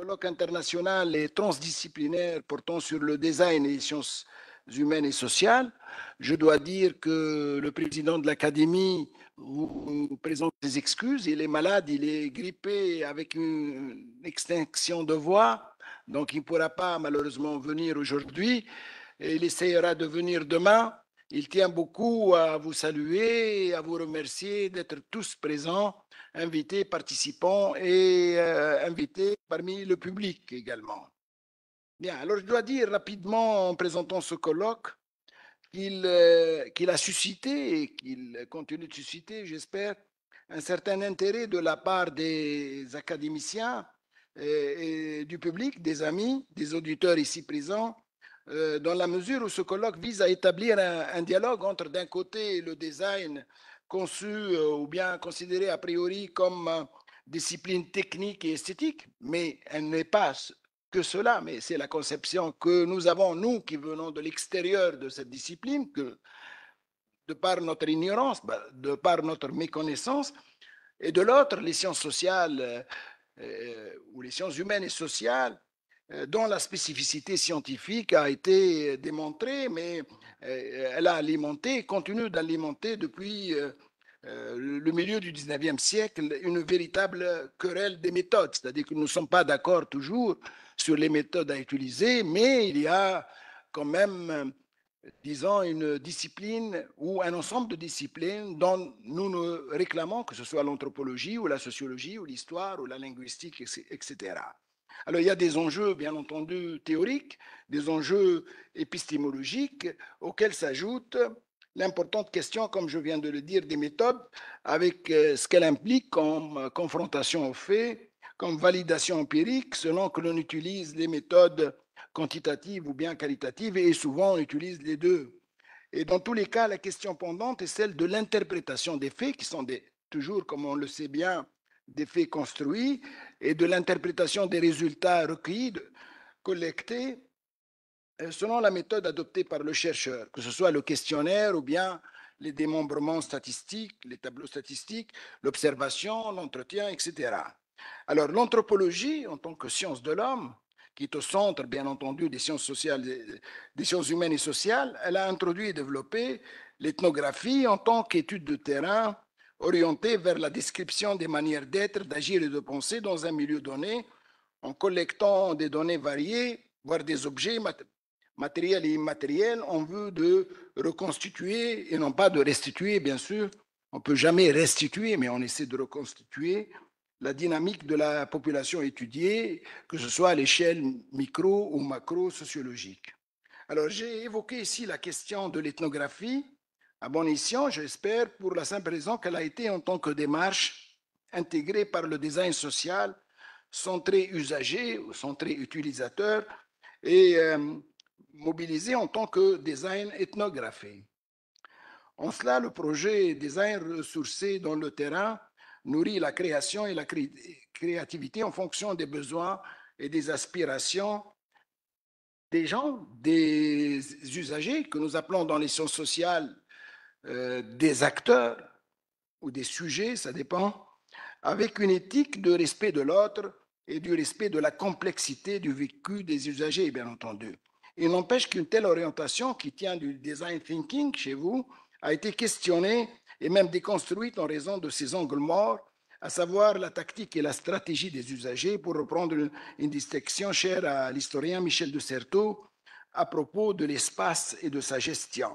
colloque international et transdisciplinaire portant sur le design et les sciences humaines et sociales, je dois dire que le président de l'Académie vous présente ses excuses. Il est malade, il est grippé avec une extinction de voix, donc il ne pourra pas malheureusement venir aujourd'hui. Il essayera de venir demain. Il tient beaucoup à vous saluer, à vous remercier d'être tous présents invités participants et euh, invités parmi le public également. Bien, alors je dois dire rapidement en présentant ce colloque euh, qu'il a suscité et qu'il continue de susciter, j'espère, un certain intérêt de la part des académiciens euh, et, du public, des amis, des auditeurs ici présents, dans la mesure où ce colloque vise à établir un dialogue entre d'un côté le design conçue euh, ou bien considérée a priori comme euh, discipline technique et esthétique, mais elle n'est pas que cela, mais c'est la conception que nous avons, nous qui venons de l'extérieur de cette discipline, que de par notre ignorance, bah, de par notre méconnaissance, et de l'autre, les sciences sociales euh, ou les sciences humaines et sociales euh, dont la spécificité scientifique a été euh, démontrée, mais euh, elle a alimenté, et continue d'alimenter depuis le milieu du 19e siècle, une véritable querelle des méthodes. C'est-à-dire que nous ne sommes pas d'accord toujours sur les méthodes à utiliser, mais il y a quand même, disons, une discipline ou un ensemble de disciplines dont nous nous réclamons, que ce soit l'anthropologie ou la sociologie ou l'histoire ou la linguistique, etc. Alors il y a des enjeux, bien entendu, théoriques, des enjeux épistémologiques auxquels s'ajoute l'importante question, comme je viens de le dire, des méthodes, avec euh, ce qu'elle implique comme euh, confrontation aux faits, comme validation empirique, selon que l'on utilise les méthodes quantitatives ou bien qualitatives, et souvent on utilise les deux. Et dans tous les cas, la question pendante est celle de l'interprétation des faits, qui sont des, toujours, comme on le sait bien, des faits construits, et de l'interprétation des résultats recueillis, collectés euh, selon la méthode adoptée par le chercheur, que ce soit le questionnaire ou bien les démembrements statistiques, les tableaux statistiques, l'observation, l'entretien, etc. Alors l'anthropologie, en tant que science de l'homme, qui est au centre, bien entendu, des sciences, sociales, des sciences humaines et sociales, elle a introduit et développé l'ethnographie en tant qu'étude de terrain orienté vers la description des manières d'être, d'agir et de penser dans un milieu donné, en collectant des données variées, voire des objets matériels et immatériels, en veut de reconstituer, et non pas de restituer, bien sûr. On ne peut jamais restituer, mais on essaie de reconstituer la dynamique de la population étudiée, que ce soit à l'échelle micro ou macro-sociologique. Alors j'ai évoqué ici la question de l'ethnographie, à bon escient, j'espère, pour la simple raison qu'elle a été en tant que démarche intégrée par le design social, centrée usager ou centrée utilisateur et mobilisé euh, mobilisée en tant que design ethnographé. En cela, le projet design ressourcé dans le terrain nourrit la création et la créativité en fonction des besoins et des aspirations des gens, des usagers que nous appelons dans les sciences sociales euh, des acteurs ou des sujets, ça dépend, avec une éthique de respect de l'autre et du respect de la complexité du vécu des usagers, bien entendu. Il n'empêche qu'une telle orientation qui tient du design thinking chez vous a été questionnée et même déconstruite en raison de ses angles morts, à savoir la tactique et la stratégie des usagers, pour reprendre une distinction chère à l'historien Michel de Certeau à propos de l'espace et de sa gestion.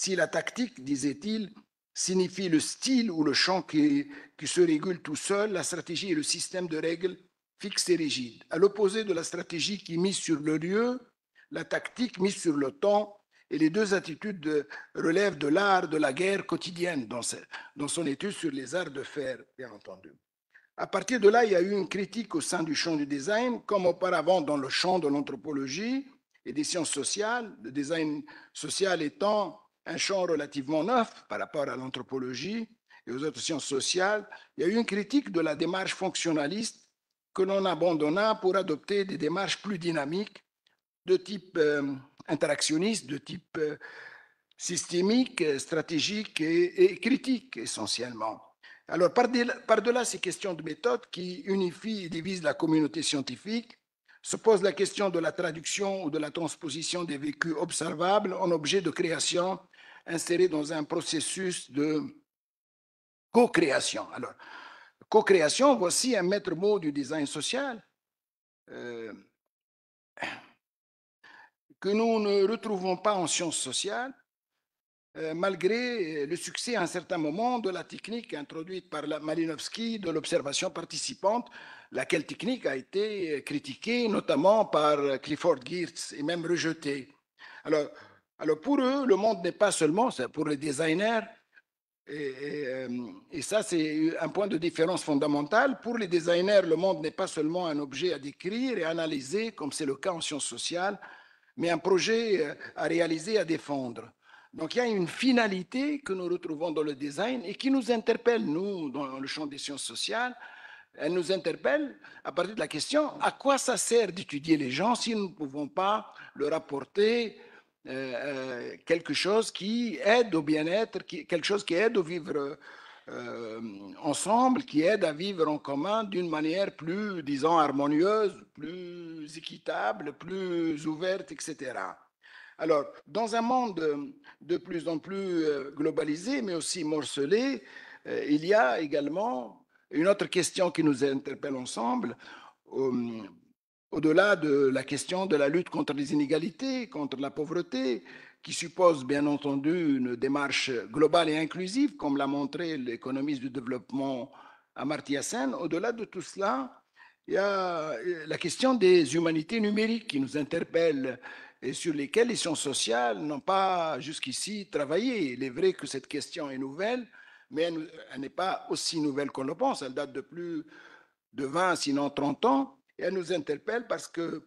Si la tactique, disait-il, signifie le style ou le champ qui, qui se régule tout seul, la stratégie est le système de règles fixes et rigides. À l'opposé de la stratégie qui mise sur le lieu, la tactique mise sur le temps et les deux attitudes de, relèvent de l'art de la guerre quotidienne dans, dans, son étude sur les arts de faire, bien entendu. À partir de là, il y a eu une critique au sein du champ du design, comme auparavant dans le champ de l'anthropologie et des sciences sociales, le design social étant un champ relativement neuf par rapport à l'anthropologie et aux autres sciences sociales, il y a eu une critique de la démarche fonctionnaliste que l'on abandonna pour adopter des démarches plus dynamiques de type euh, interactionniste, de type euh, systémique, stratégique et, critique essentiellement. Alors par-delà ces questions de méthode qui unifient et divisent la communauté scientifique, se pose la question de la traduction ou de la transposition des vécus observables en objet de création inséré dans un processus de co-création. Alors, co-création, voici un maître mot du design social euh, que nous ne retrouvons pas en sciences sociales, euh, malgré le succès à un certain moment de la technique introduite par Malinowski de l'observation participante, laquelle technique a été critiquée notamment par Clifford Geertz et même rejetée. Alors, alors pour eux, le monde n'est pas seulement, pour les designers, euh, et, ça c'est un point de différence fondamental, pour les designers, le monde n'est pas seulement un objet à décrire et analyser, comme c'est le cas en sciences sociales, mais un projet euh, à réaliser, à défendre. Donc il y a une finalité que nous retrouvons dans le design et qui nous interpelle, nous, dans le champ des sciences sociales. Elle nous interpelle à partir de la question à quoi ça sert d'étudier les gens si nous ne pouvons pas leur apporter euh, euh, quelque chose qui aide au bien-être, quelque chose qui aide au vivre euh, ensemble, qui aide à vivre en commun d'une manière plus, disons, harmonieuse, plus équitable, plus ouverte, etc. Alors, dans un monde de plus en plus globalisé, mais aussi morcelé, il y a également une autre question qui nous interpelle ensemble. Au-delà de la question de la lutte contre les inégalités, contre la pauvreté, qui suppose bien entendu une démarche globale et inclusive, comme l'a montré l'économiste du développement Amartya Sen, au-delà de tout cela, il y a euh, la question des humanités numériques qui nous interpelle et sur lesquelles les sciences sociales n'ont pas jusqu'ici travaillé. Il est vrai que cette question est nouvelle, mais elle, elle n'est pas aussi nouvelle qu'on le pense. Elle date de plus de 20, sinon 30 ans et elle nous interpelle parce qu'elle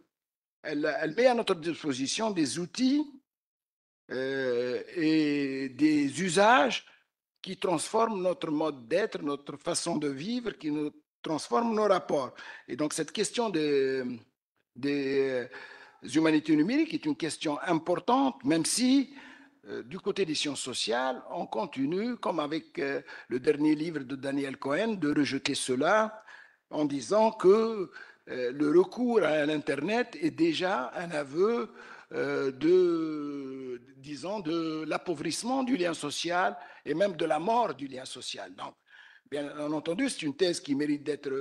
elle met à notre disposition des outils euh, et des usages qui transforment notre mode d'être, notre façon de vivre, qui nous transforment nos rapports. Et donc cette question des, des euh, humanités numériques est une question importante, même si euh, du côté des sciences sociales, on continue, comme avec le dernier livre de Daniel Cohen, de rejeter cela en disant que euh, le recours à l'Internet est déjà un aveu euh, de, disons, de l'appauvrissement du lien social et même de la mort du lien social. Donc, bien entendu, c'est une thèse qui mérite d'être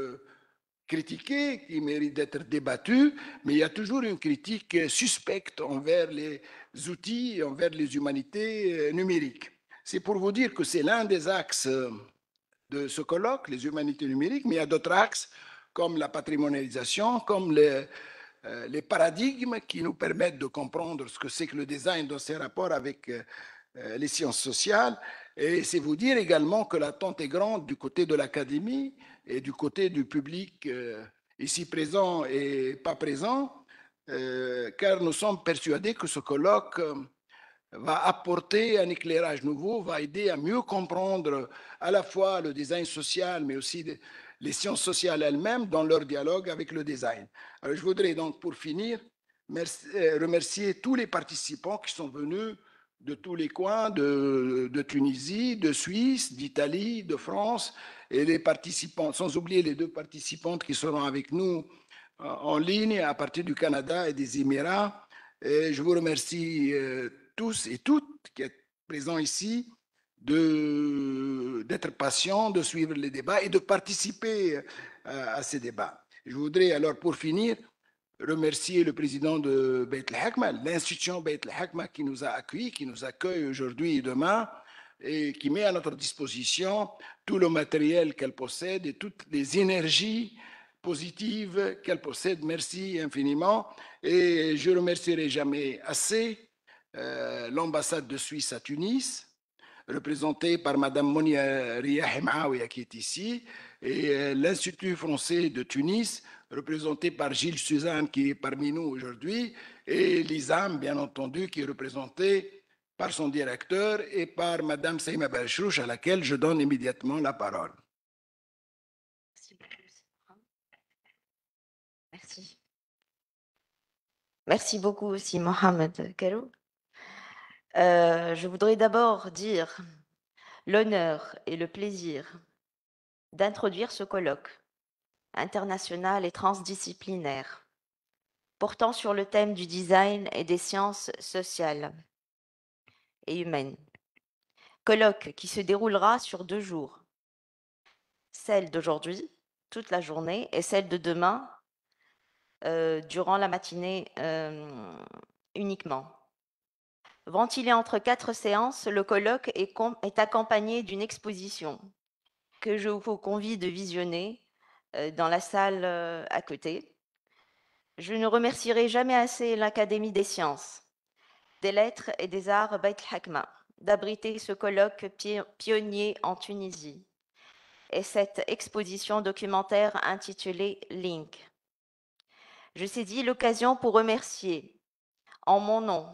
critiquée, qui mérite d'être débattue, mais il y a toujours une critique suspecte envers les outils, envers les humanités euh, numériques. C'est pour vous dire que c'est l'un des axes de ce colloque, les humanités numériques, mais il y a d'autres axes comme la patrimonialisation, comme les, euh, les paradigmes qui nous permettent de comprendre ce que c'est que le design dans ses rapports avec euh, euh, les sciences sociales. Et c'est vous dire également que l'attente est grande du côté de l'académie et du côté du public ici présent et pas présent, car nous sommes persuadés que ce colloque va apporter un éclairage nouveau, va aider à mieux comprendre à la fois le design social, mais aussi... Des, les sciences sociales elles-mêmes dans leur dialogue avec le design. Alors, je voudrais donc, pour finir, euh, remercier tous les participants qui sont venus de tous les coins, de, Tunisie, de Suisse, d'Italie, de France, et les participants, sans oublier les deux participantes qui seront avec nous euh, en ligne à partir du Canada et des Émirats. Et je vous remercie euh, tous et toutes qui êtes présents ici d'être patient, de suivre les débats et de participer euh, à, ces débats. Je voudrais alors, pour finir, remercier le président de Beit al-Hakma, l'institution Beit al-Hakma qui nous a accueillis, qui nous accueille aujourd'hui et demain et qui met à notre disposition tout le matériel qu'elle possède et toutes les énergies positives qu'elle possède. Merci infiniment et je remercierai jamais assez euh, l'ambassade de Suisse à Tunis, représenté par Mme Monia riahi qui est ici, et euh, l'Institut français de Tunis, représenté par Gilles Suzanne qui est parmi nous aujourd'hui, et l'ISAM, bien entendu, qui est représenté par son directeur et par Mme Seima Belchouch, à laquelle je donne immédiatement la parole. Merci. Merci beaucoup aussi, Mohamed Karou. Euh, je voudrais d'abord dire l'honneur et le plaisir d'introduire ce colloque international et transdisciplinaire portant sur le thème du design et des sciences sociales et humaines. Colloque qui se déroulera sur deux jours. Celle d'aujourd'hui, toute la journée, et celle de demain, euh, durant la matinée euh, uniquement. Ventilé entre quatre séances, le colloque est, accompagné d'une exposition que je vous convie de visionner euh, dans la salle euh, à côté. Je ne remercierai jamais assez l'Académie des sciences, des lettres et des arts Beit Hakma d'abriter ce colloque pionnier en Tunisie et cette exposition documentaire intitulée Link. Je saisis l'occasion pour remercier, en mon nom,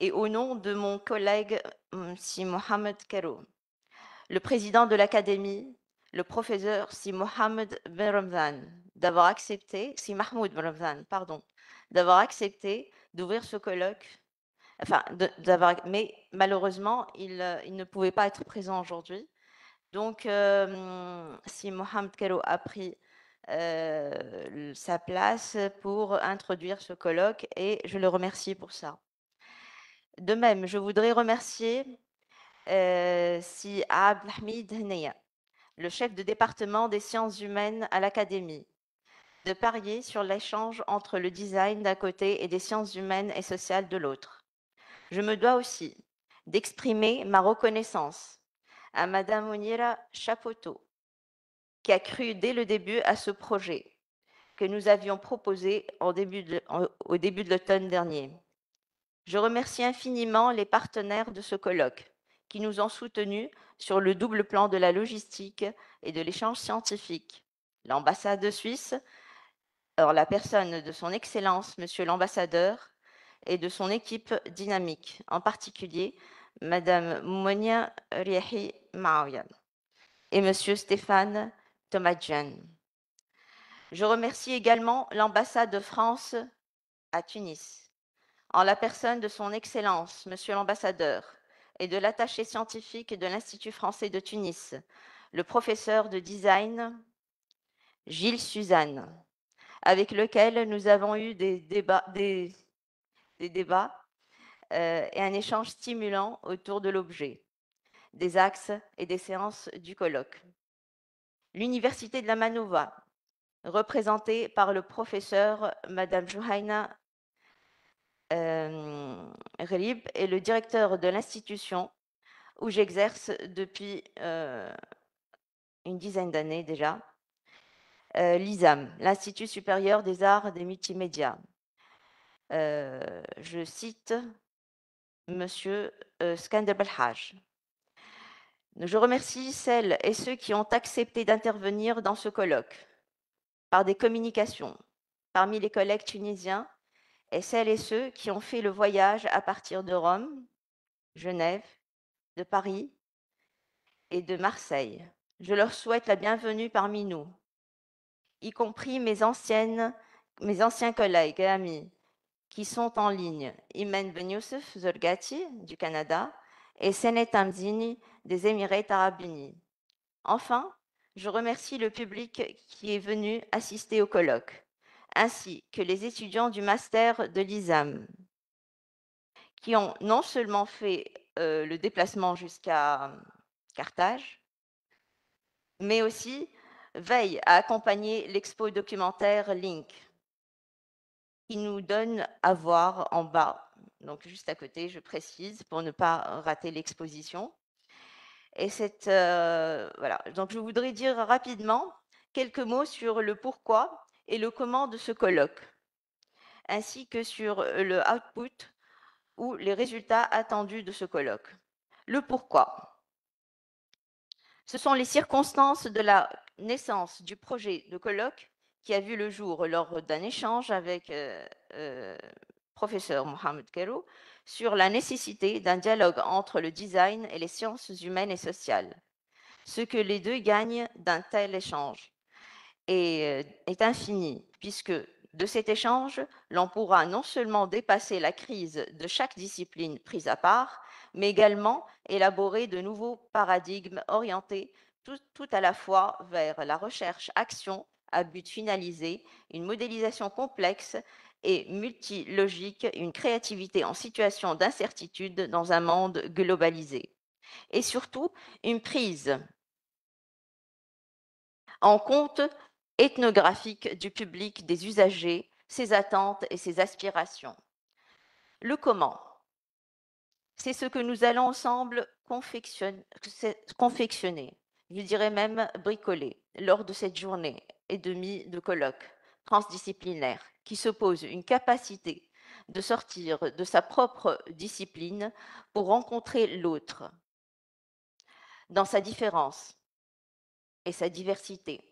et au nom de mon collègue hum, Si Mohamed Karou, le président de l'Académie, le professeur Si Mohamed Ben d'avoir accepté, Si Mahmoud Ben pardon, d'avoir accepté d'ouvrir ce colloque. Enfin, d'avoir, mais malheureusement, euh, il, ne pouvait pas être présent aujourd'hui. Donc, euh, si Mohamed Kero a pris euh, sa place pour introduire ce colloque et je le remercie pour ça. De même, je voudrais remercier euh, Si Abdelhamid le chef de département des sciences humaines à l'Académie, de parier sur l'échange entre le design d'un côté et des sciences humaines et sociales de l'autre. Je me dois aussi d'exprimer ma reconnaissance à Madame Munira Chapoteau, qui a cru dès le début à ce projet que nous avions proposé au début de l'automne dernier. Je remercie infiniment les partenaires de ce colloque qui nous ont soutenus sur le double plan de la logistique et de l'échange scientifique. L'ambassade de Suisse, or la personne de son Excellence, Monsieur l'ambassadeur, et de son équipe dynamique, en particulier Madame Monia Riehi Maouyan et Monsieur Stéphane Tomadjian. Je remercie également l'ambassade de France à Tunis en la personne de son Excellence, Monsieur l'Ambassadeur, et de l'attaché scientifique de l'Institut français de Tunis, le professeur de design Gilles Suzanne, avec lequel nous avons eu des débats, euh, et un échange stimulant autour de l'objet, des axes et des séances du colloque. L'Université de la Manova, représentée par le professeur Madame Johanna Relib est le directeur de l'institution où j'exerce depuis une dizaine d'années déjà. l'ISAM, l'Institut supérieur des arts des multimédias. je cite M. Euh, Je remercie celles et ceux qui ont accepté d'intervenir dans ce colloque par des communications. Parmi les collègues tunisiens, et celles et ceux qui ont fait le voyage à partir de Rome, Genève, de Paris et de Marseille. Je leur souhaite la bienvenue parmi nous, y compris mes, anciennes, mes anciens collègues et amis qui sont en ligne, Imen Ben Youssef Zolgati du Canada et Senet Amzini des Émirats arabes unis. Enfin, je remercie le public qui est venu assister au colloque ainsi que les étudiants du master de l'ISAM, qui ont non seulement fait euh, le déplacement jusqu'à hum, Carthage, mais aussi veillent à accompagner l'expo documentaire Link, qui nous donne à voir en bas, donc juste à côté, je précise, pour ne pas rater l'exposition. Et cette, euh, voilà. Donc, je voudrais dire rapidement quelques mots sur le pourquoi et le comment de ce colloque, ainsi que sur euh, le output ou les résultats attendus de ce colloque. Le pourquoi. Ce sont les circonstances de la naissance du projet de colloque qui a vu le jour lors d'un échange avec euh, euh, professeur Mohamed Kerou sur la nécessité d'un dialogue entre le design et les sciences humaines et sociales. Ce que les deux gagnent d'un tel échange est, euh, est infinie, puisque de cet échange, l'on pourra non seulement dépasser la crise de chaque discipline prise à part, mais également élaborer de nouveaux paradigmes orientés tout à la fois vers la recherche-action à but finalisé, une modélisation complexe et multilogique, une créativité en situation d'incertitude dans un monde globalisé. Et surtout, une prise en compte ethnographique du public, des usagers, ses attentes et ses aspirations. Le comment, c'est ce que nous allons ensemble confectionner, je dirais même bricoler, lors de cette journée et demie de colloque transdisciplinaire qui se pose une capacité de sortir de sa propre discipline pour rencontrer l'autre dans sa différence et sa diversité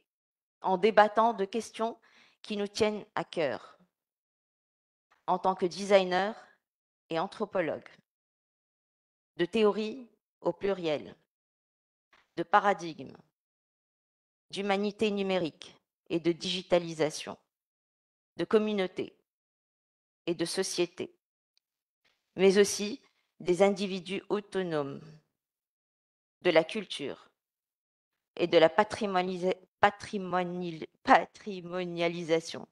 en débattant de questions qui nous tiennent à cœur en tant que designer et anthropologue, de théorie au pluriel, de paradigme, d'humanité numérique et de digitalisation, de communauté et de société, mais aussi des individus autonomes, de la culture, et de la patrimonialisation.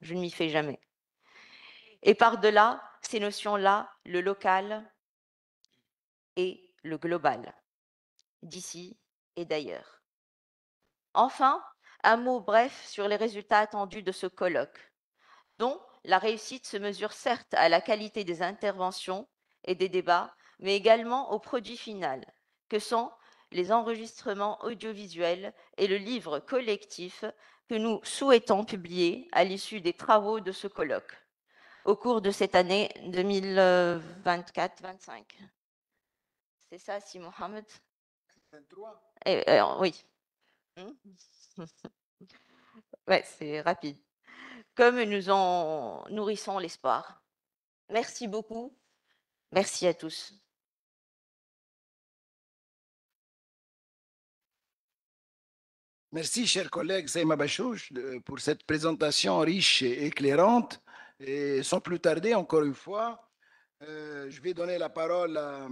Je ne m'y fais jamais. Et par-delà ces notions-là, le local et le global, d'ici et d'ailleurs. Enfin, un mot bref sur les résultats attendus de ce colloque, dont la réussite se mesure certes à la qualité des interventions et des débats, mais également au produit final, que sont les enregistrements audiovisuels et le livre collectif que nous souhaitons publier à l'issue des travaux de ce colloque au cours de cette année 2024-25. C'est ça, Simon Mohamed eh, eh, Oui. Hein c'est rapide. Comme nous en nourrissons l'espoir. Merci beaucoup. Merci à tous. Merci, cher collègue Saïma Bachouch, pour cette présentation riche et éclairante. Et sans plus tarder, encore une fois, euh, je vais donner la parole à euh,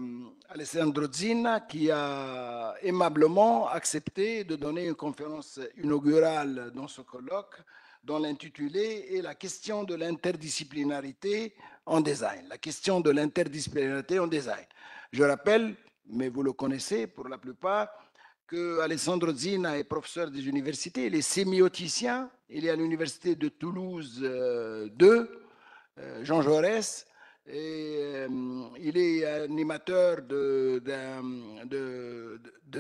Alessandro Zinna, qui a aimablement accepté de donner une conférence inaugurale dans ce colloque, dont l'intitulé est La question de l'interdisciplinarité en design. La question de l'interdisciplinarité en design. Je rappelle, mais vous le connaissez pour la plupart, que Alessandro Zina est professeur des universités, il est sémioticien, il est à l'université de Toulouse 2, euh, euh, Jean Jaurès, et euh, il est animateur de,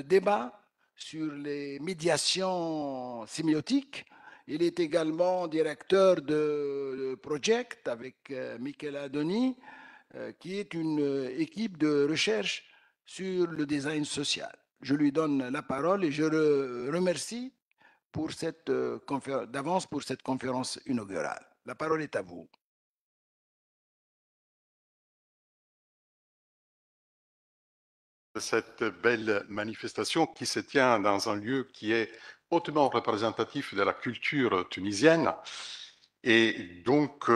débats sur les médiations sémiotiques. Il est également directeur de, Project avec Michela Doni qui est une équipe de recherche sur le design social je lui donne la parole et je le remercie pour cette euh, d'avance pour cette conférence inaugurale. La parole est à vous. Cette belle manifestation qui se tient dans un lieu qui est hautement représentatif de la culture tunisienne et donc, euh,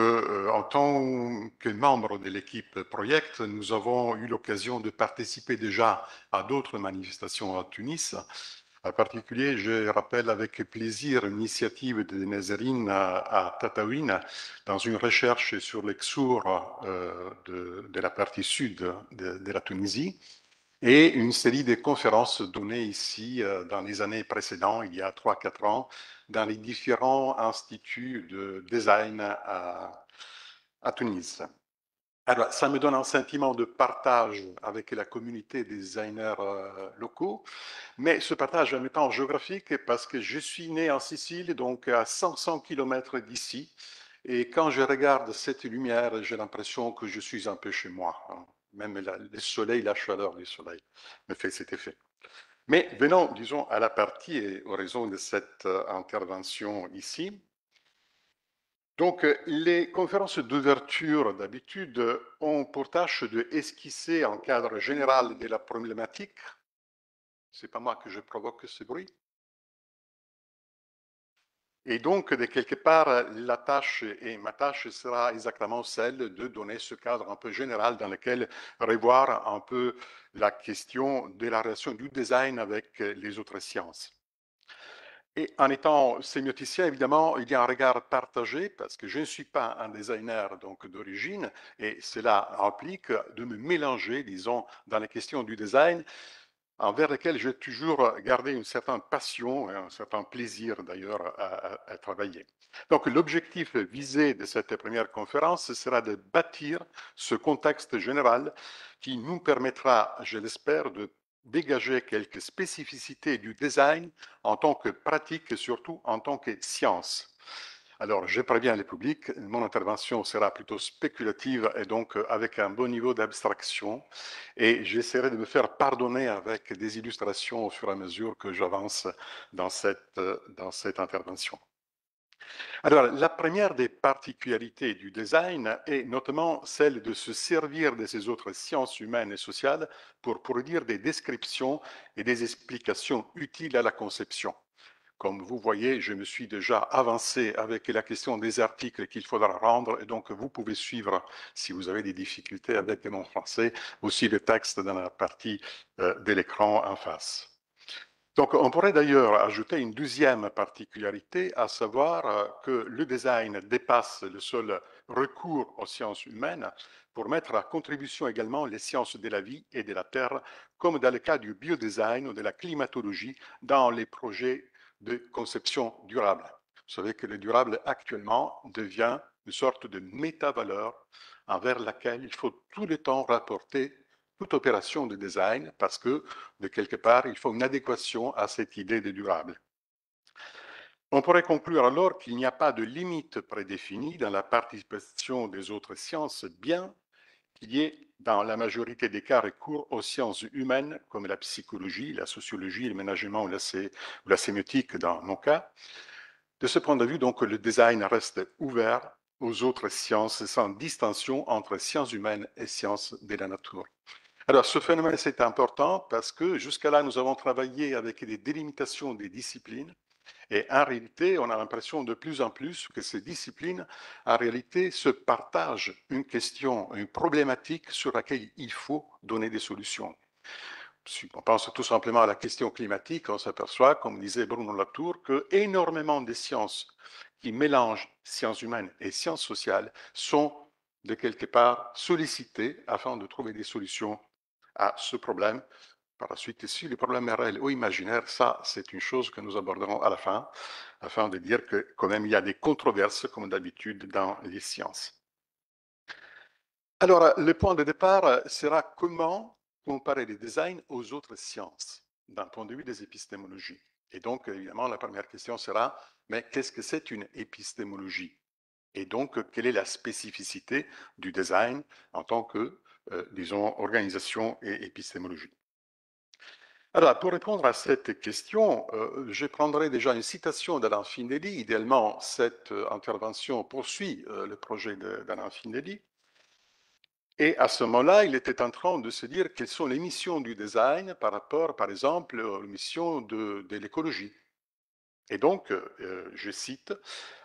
euh, en tant que membre de l'équipe Project, nous avons eu l'occasion de participer déjà à d'autres manifestations en Tunis. En particulier, je rappelle avec plaisir l'initiative de Nazarine à, Tataouine dans une recherche sur l'exour euh, de, la partie sud de, la Tunisie et une série de conférences données ici dans les années précédentes, il y a 3-4 ans, dans les différents instituts de design à, à Tunis. Alors, ça me donne un sentiment de partage avec la communauté des designers euh, locaux, mais ce partage en même temps géographique parce que je suis né en Sicile, donc à 500 km d'ici, et quand je regarde cette lumière, j'ai l'impression que je suis un peu chez moi. Hein. Même le soleil, la chaleur du soleil me fait cet effet. Mais venons, disons, à la partie et aux raisons de cette euh, intervention ici. Donc, les conférences d'ouverture, d'habitude, ont pour tâche de esquisser un cadre général de la problématique. Ce n'est pas moi que je provoque ce bruit. Et donc, de quelque part, la tâche et ma tâche sera exactement celle de donner ce cadre un peu général dans lequel revoir un peu la question de la relation du design avec les autres sciences. Et en étant sémioticien, évidemment, il y a un regard partagé parce que je ne suis pas un designer donc d'origine et cela implique de me mélanger, disons, dans la question du design envers lesquels j'ai toujours gardé une certaine passion et un certain plaisir d'ailleurs à, travailler. Donc l'objectif visé de cette première conférence sera de bâtir ce contexte général qui nous permettra, je l'espère, de dégager quelques spécificités du design en tant que pratique et surtout en tant que science. Alors, je préviens les publics, mon intervention sera plutôt spéculative et donc euh, avec un bon niveau d'abstraction. Et j'essaierai de me faire pardonner avec des illustrations au fur et à mesure que j'avance dans cette, euh, dans cette intervention. Alors, la première des particularités du design est notamment celle de se servir de ces autres sciences humaines et sociales pour produire des descriptions et des explications utiles à la conception. Comme vous voyez, je me suis déjà avancé avec la question des articles qu'il faudra rendre et donc vous pouvez suivre, si vous avez des difficultés avec mon français, aussi le texte dans la partie euh, de l'écran en face. Donc, on pourrait d'ailleurs ajouter une deuxième particularité, à savoir euh, que le design dépasse le seul recours aux sciences humaines pour mettre à contribution également les sciences de la vie et de la terre, comme dans le cas du biodesign ou de la climatologie dans les projets de conception durable. Vous savez que le durable actuellement devient une sorte de méta-valeur envers laquelle il faut tout le temps rapporter toute opération de design parce que, de quelque part, il faut une adéquation à cette idée de durable. On pourrait conclure alors qu'il n'y a pas de limite prédéfinie dans la participation des autres sciences, bien qui est, dans la majorité des cas, recours aux sciences humaines, comme la psychologie, la sociologie, le management ou la, sémiotique dans mon cas. De ce point de vue, donc, le design reste ouvert aux autres sciences sans distinction entre sciences humaines et sciences de la nature. Alors, ce phénomène, est important parce que jusqu'à là, nous avons travaillé avec des délimitations des disciplines et en réalité, on a l'impression de plus en plus que ces disciplines, en réalité, se partagent une question, une problématique sur laquelle il faut donner des solutions. Si on pense tout simplement à la question climatique, on s'aperçoit, comme disait Bruno Latour, qu'énormément des sciences qui mélangent sciences humaines et sciences sociales sont de quelque part sollicitées afin de trouver des solutions à ce problème par la suite, ici, les problèmes réels ou imaginaires, ça, c'est une chose que nous aborderons à la fin, afin de dire que quand même, il y a des controverses, comme d'habitude, dans les sciences. Alors, le point de départ sera comment comparer les designs aux autres sciences, d'un point de vue des épistémologies. Et donc, évidemment, la première question sera, mais qu'est-ce que c'est une épistémologie Et donc, quelle est la spécificité du design en tant que, euh, disons, organisation et épistémologie alors, pour répondre à cette question, euh, je prendrai déjà une citation d'Alain Findeli. Idéalement, cette euh, intervention poursuit euh, le projet d'Alain Findeli. Et à ce moment-là, il était en train de se dire quelles sont les missions du design par rapport, par exemple, aux missions de, de l'écologie. Et donc, je cite,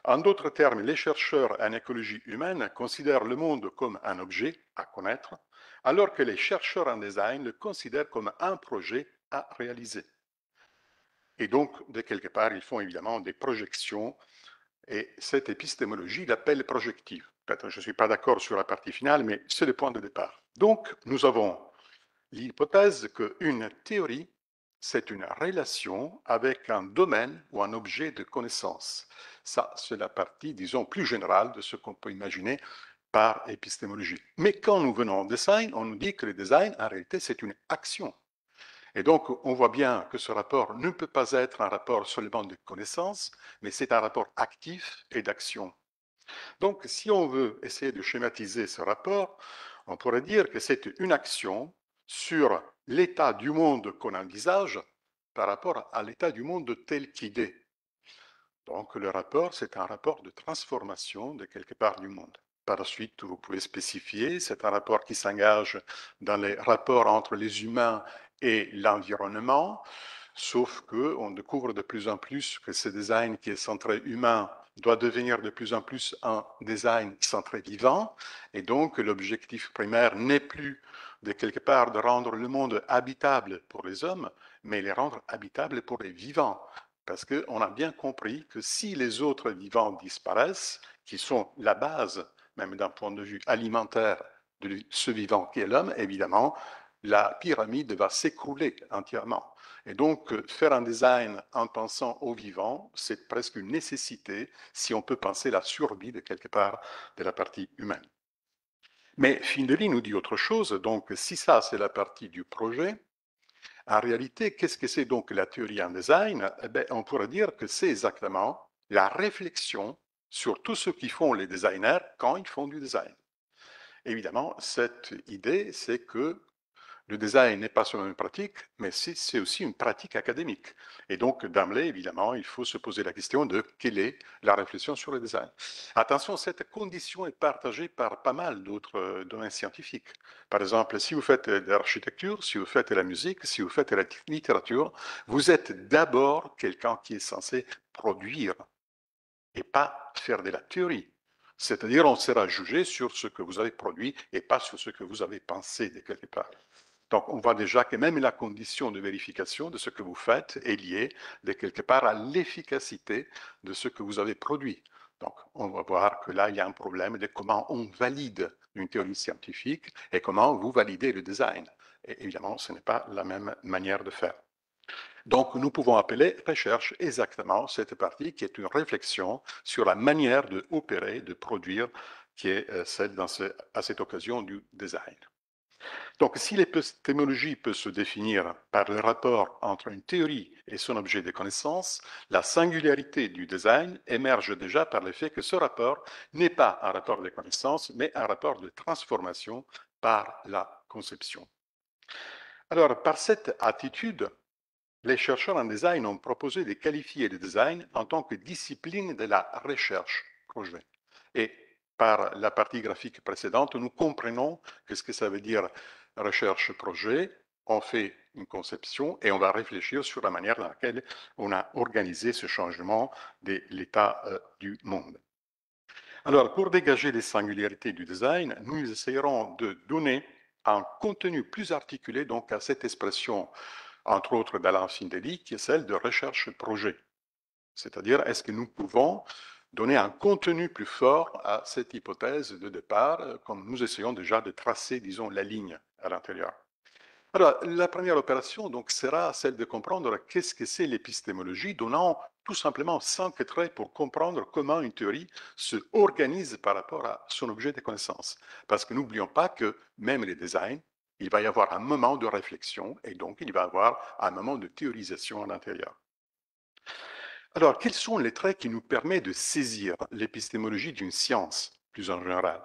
En d'autres termes, les chercheurs en écologie humaine considèrent le monde comme un objet à connaître, alors que les chercheurs en design le considèrent comme un projet réaliser. Et donc, de quelque part, ils font évidemment des projections, et cette épistémologie l'appelle projective. Je ne suis pas d'accord sur la partie finale, mais c'est le point de départ. Donc, nous avons l'hypothèse qu'une théorie, c'est une relation avec un domaine ou un objet de connaissance. Ça, c'est la partie, disons, plus générale de ce qu'on peut imaginer par épistémologie. Mais quand nous venons au design, on nous dit que le design, en réalité, c'est une action. Et donc, on voit bien que ce rapport ne peut pas être un rapport seulement de connaissance, mais c'est un rapport actif et d'action. Donc, si on veut essayer de schématiser ce rapport, on pourrait dire que c'est une action sur l'état du monde qu'on envisage par rapport à l'état du monde tel qu'il est. Donc, le rapport, c'est un rapport de transformation de quelque part du monde. Par la suite, vous pouvez spécifier, c'est un rapport qui s'engage dans les rapports entre les humains et l'environnement, sauf qu'on découvre de plus en plus que ce design qui est centré humain doit devenir de plus en plus un design centré vivant, et donc l'objectif primaire n'est plus de quelque part de rendre le monde habitable pour les hommes, mais les rendre habitable pour les vivants. Parce qu'on a bien compris que si les autres vivants disparaissent, qui sont la base, même d'un point de vue alimentaire, de ce vivant qui est l'homme, évidemment, la pyramide va s'écrouler entièrement. Et donc, euh, faire un design en pensant au vivant, c'est presque une nécessité si on peut penser la survie de quelque part de la partie humaine. Mais Findeli nous dit autre chose, donc si ça c'est la partie du projet, en réalité, qu'est-ce que c'est donc la théorie en design eh ben, On pourrait dire que c'est exactement la réflexion sur tout ce qu'ils font les designers quand ils font du design. Évidemment, cette idée, c'est que le design n'est pas seulement une pratique, mais c'est aussi une pratique académique. Et donc, d'emblée, évidemment, il faut se poser la question de quelle est la réflexion sur le design. Attention, cette condition est partagée par pas mal d'autres euh, domaines scientifiques. Par exemple, si vous faites de l'architecture, si vous faites de la musique, si vous faites de la littérature, vous êtes d'abord quelqu'un qui est censé produire et pas faire de la théorie. C'est-à-dire, on sera jugé sur ce que vous avez produit et pas sur ce que vous avez pensé de quelque part. Donc, on voit déjà que même la condition de vérification de ce que vous faites est liée de quelque part à l'efficacité de ce que vous avez produit. Donc, on va voir que là, il y a un problème de comment on valide une théorie scientifique et comment vous validez le design. Et évidemment, ce n'est pas la même manière de faire. Donc, nous pouvons appeler recherche exactement cette partie qui est une réflexion sur la manière de opérer, de produire, qui est euh, celle à cette occasion du design. Donc, si l'épistémologie peut se définir par le rapport entre une théorie et son objet de connaissance, la singularité du design émerge déjà par le fait que ce rapport n'est pas un rapport de connaissance, mais un rapport de transformation par la conception. Alors, par cette attitude, les chercheurs en design ont proposé de qualifier le design en tant que discipline de la recherche projet. Et par la partie graphique précédente, nous comprenons ce que ça veut dire recherche-projet, on fait une conception et on va réfléchir sur la manière dans laquelle on a organisé ce changement de l'état euh, du monde. Alors, pour dégager les singularités du design, nous essayerons de donner un contenu plus articulé donc à cette expression, entre autres d'Alain Sindeli, qui est celle de recherche-projet. C'est-à-dire, est-ce que nous pouvons donner un contenu plus fort à cette hypothèse de départ, comme euh, nous essayons déjà de tracer, disons, la ligne à l'intérieur. Alors, la première opération donc, sera celle de comprendre qu'est-ce que c'est l'épistémologie, donnant tout simplement cinq traits pour comprendre comment une théorie se organise par rapport à son objet de connaissance. Parce que n'oublions pas que même les designs, il va y avoir un moment de réflexion et donc il va y avoir un moment de théorisation à l'intérieur. Alors, quels sont les traits qui nous permettent de saisir l'épistémologie d'une science, plus en général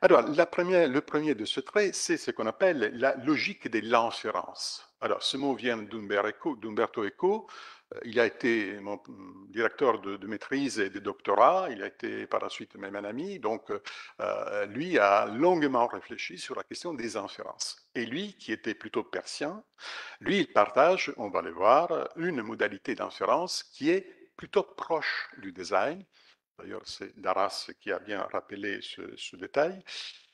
Alors, le premier de ce trait, c'est ce qu'on appelle la logique de l'inférence. Alors, ce mot vient d'Umberto Eco. Euh, il a été mon mm, directeur de, maîtrise et de doctorat. Il a été par la suite même un ami. Donc, euh, euh, lui a longuement réfléchi sur la question des inférences. Et lui, qui était plutôt persien, lui, il partage, on va le voir, une modalité d'inférence qui est plutôt proche du design. D'ailleurs, c'est Daras qui a bien rappelé ce, ce détail.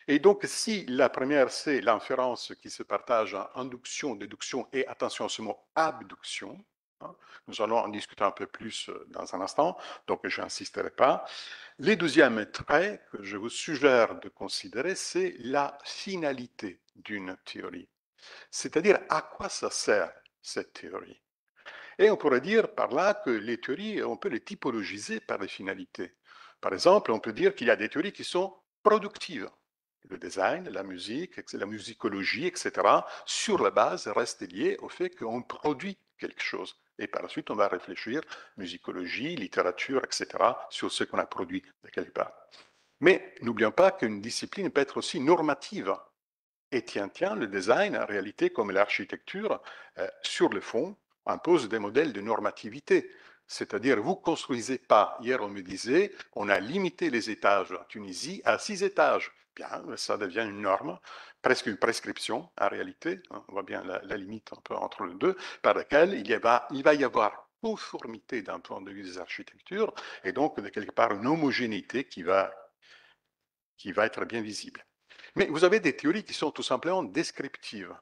Et donc, si la première, c'est l'inférence qui se partage en induction, déduction et, attention à ce mot, abduction, nous allons en discuter un peu plus euh, dans un instant, donc je n'insisterai pas. Le deuxième trait que je vous suggère de considérer, c'est la finalité d'une théorie, c'est-à-dire à quoi ça sert cette théorie. Et on pourrait dire par là que les théories, on peut les typologiser par les finalités. Par exemple, on peut dire qu'il y a des théories qui sont productives. Le design, la musique, la musicologie, etc., sur la base, restent liées au fait qu'on produit quelque chose et par la suite, on va réfléchir, musicologie, littérature, etc., sur ce qu'on a produit de quelque part. Mais n'oublions pas qu'une discipline peut être aussi normative. Et tiens, tiens, le design, en réalité, comme l'architecture, euh, sur le fond, impose des modèles de normativité. C'est-à-dire, vous construisez pas. Hier, on me disait, on a limité les étages en Tunisie à six étages bien, ça devient une norme, presque une prescription en réalité, hein. on voit bien la, limite entre les deux, par laquelle il, va, il va y avoir conformité d'un point de vue des architectures et donc de quelque part une homogénéité qui va, qui va être bien visible. Mais vous avez des théories qui sont tout simplement descriptives.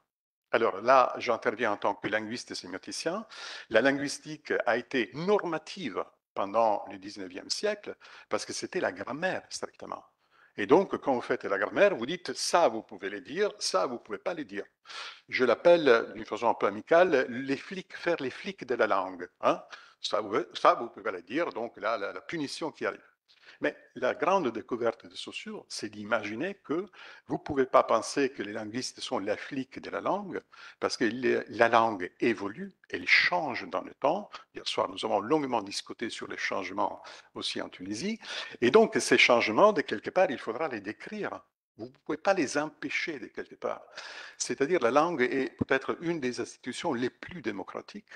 Alors là, j'interviens en tant que linguiste et sémioticien. La linguistique a été normative pendant le 19e siècle parce que c'était la grammaire strictement. Et donc, quand vous faites la grammaire, vous dites ça, vous pouvez les dire, ça, vous pouvez pas les dire. Je l'appelle, d'une façon un peu amicale, les flics, faire les flics de la langue. Hein. ça, vous, ça, vous pouvez les dire, donc là, la punition qui arrive. Mais la grande découverte de Saussure, c'est d'imaginer que vous ne pouvez pas penser que les linguistes sont la flic de la langue, parce que la langue évolue, elle change dans le temps. Hier soir, nous avons longuement discuté sur les changements aussi en Tunisie. Et donc, ces changements, de quelque part, il faudra les décrire vous ne pouvez pas les empêcher de quelque part. C'est-à-dire la langue est peut-être une des institutions les plus démocratiques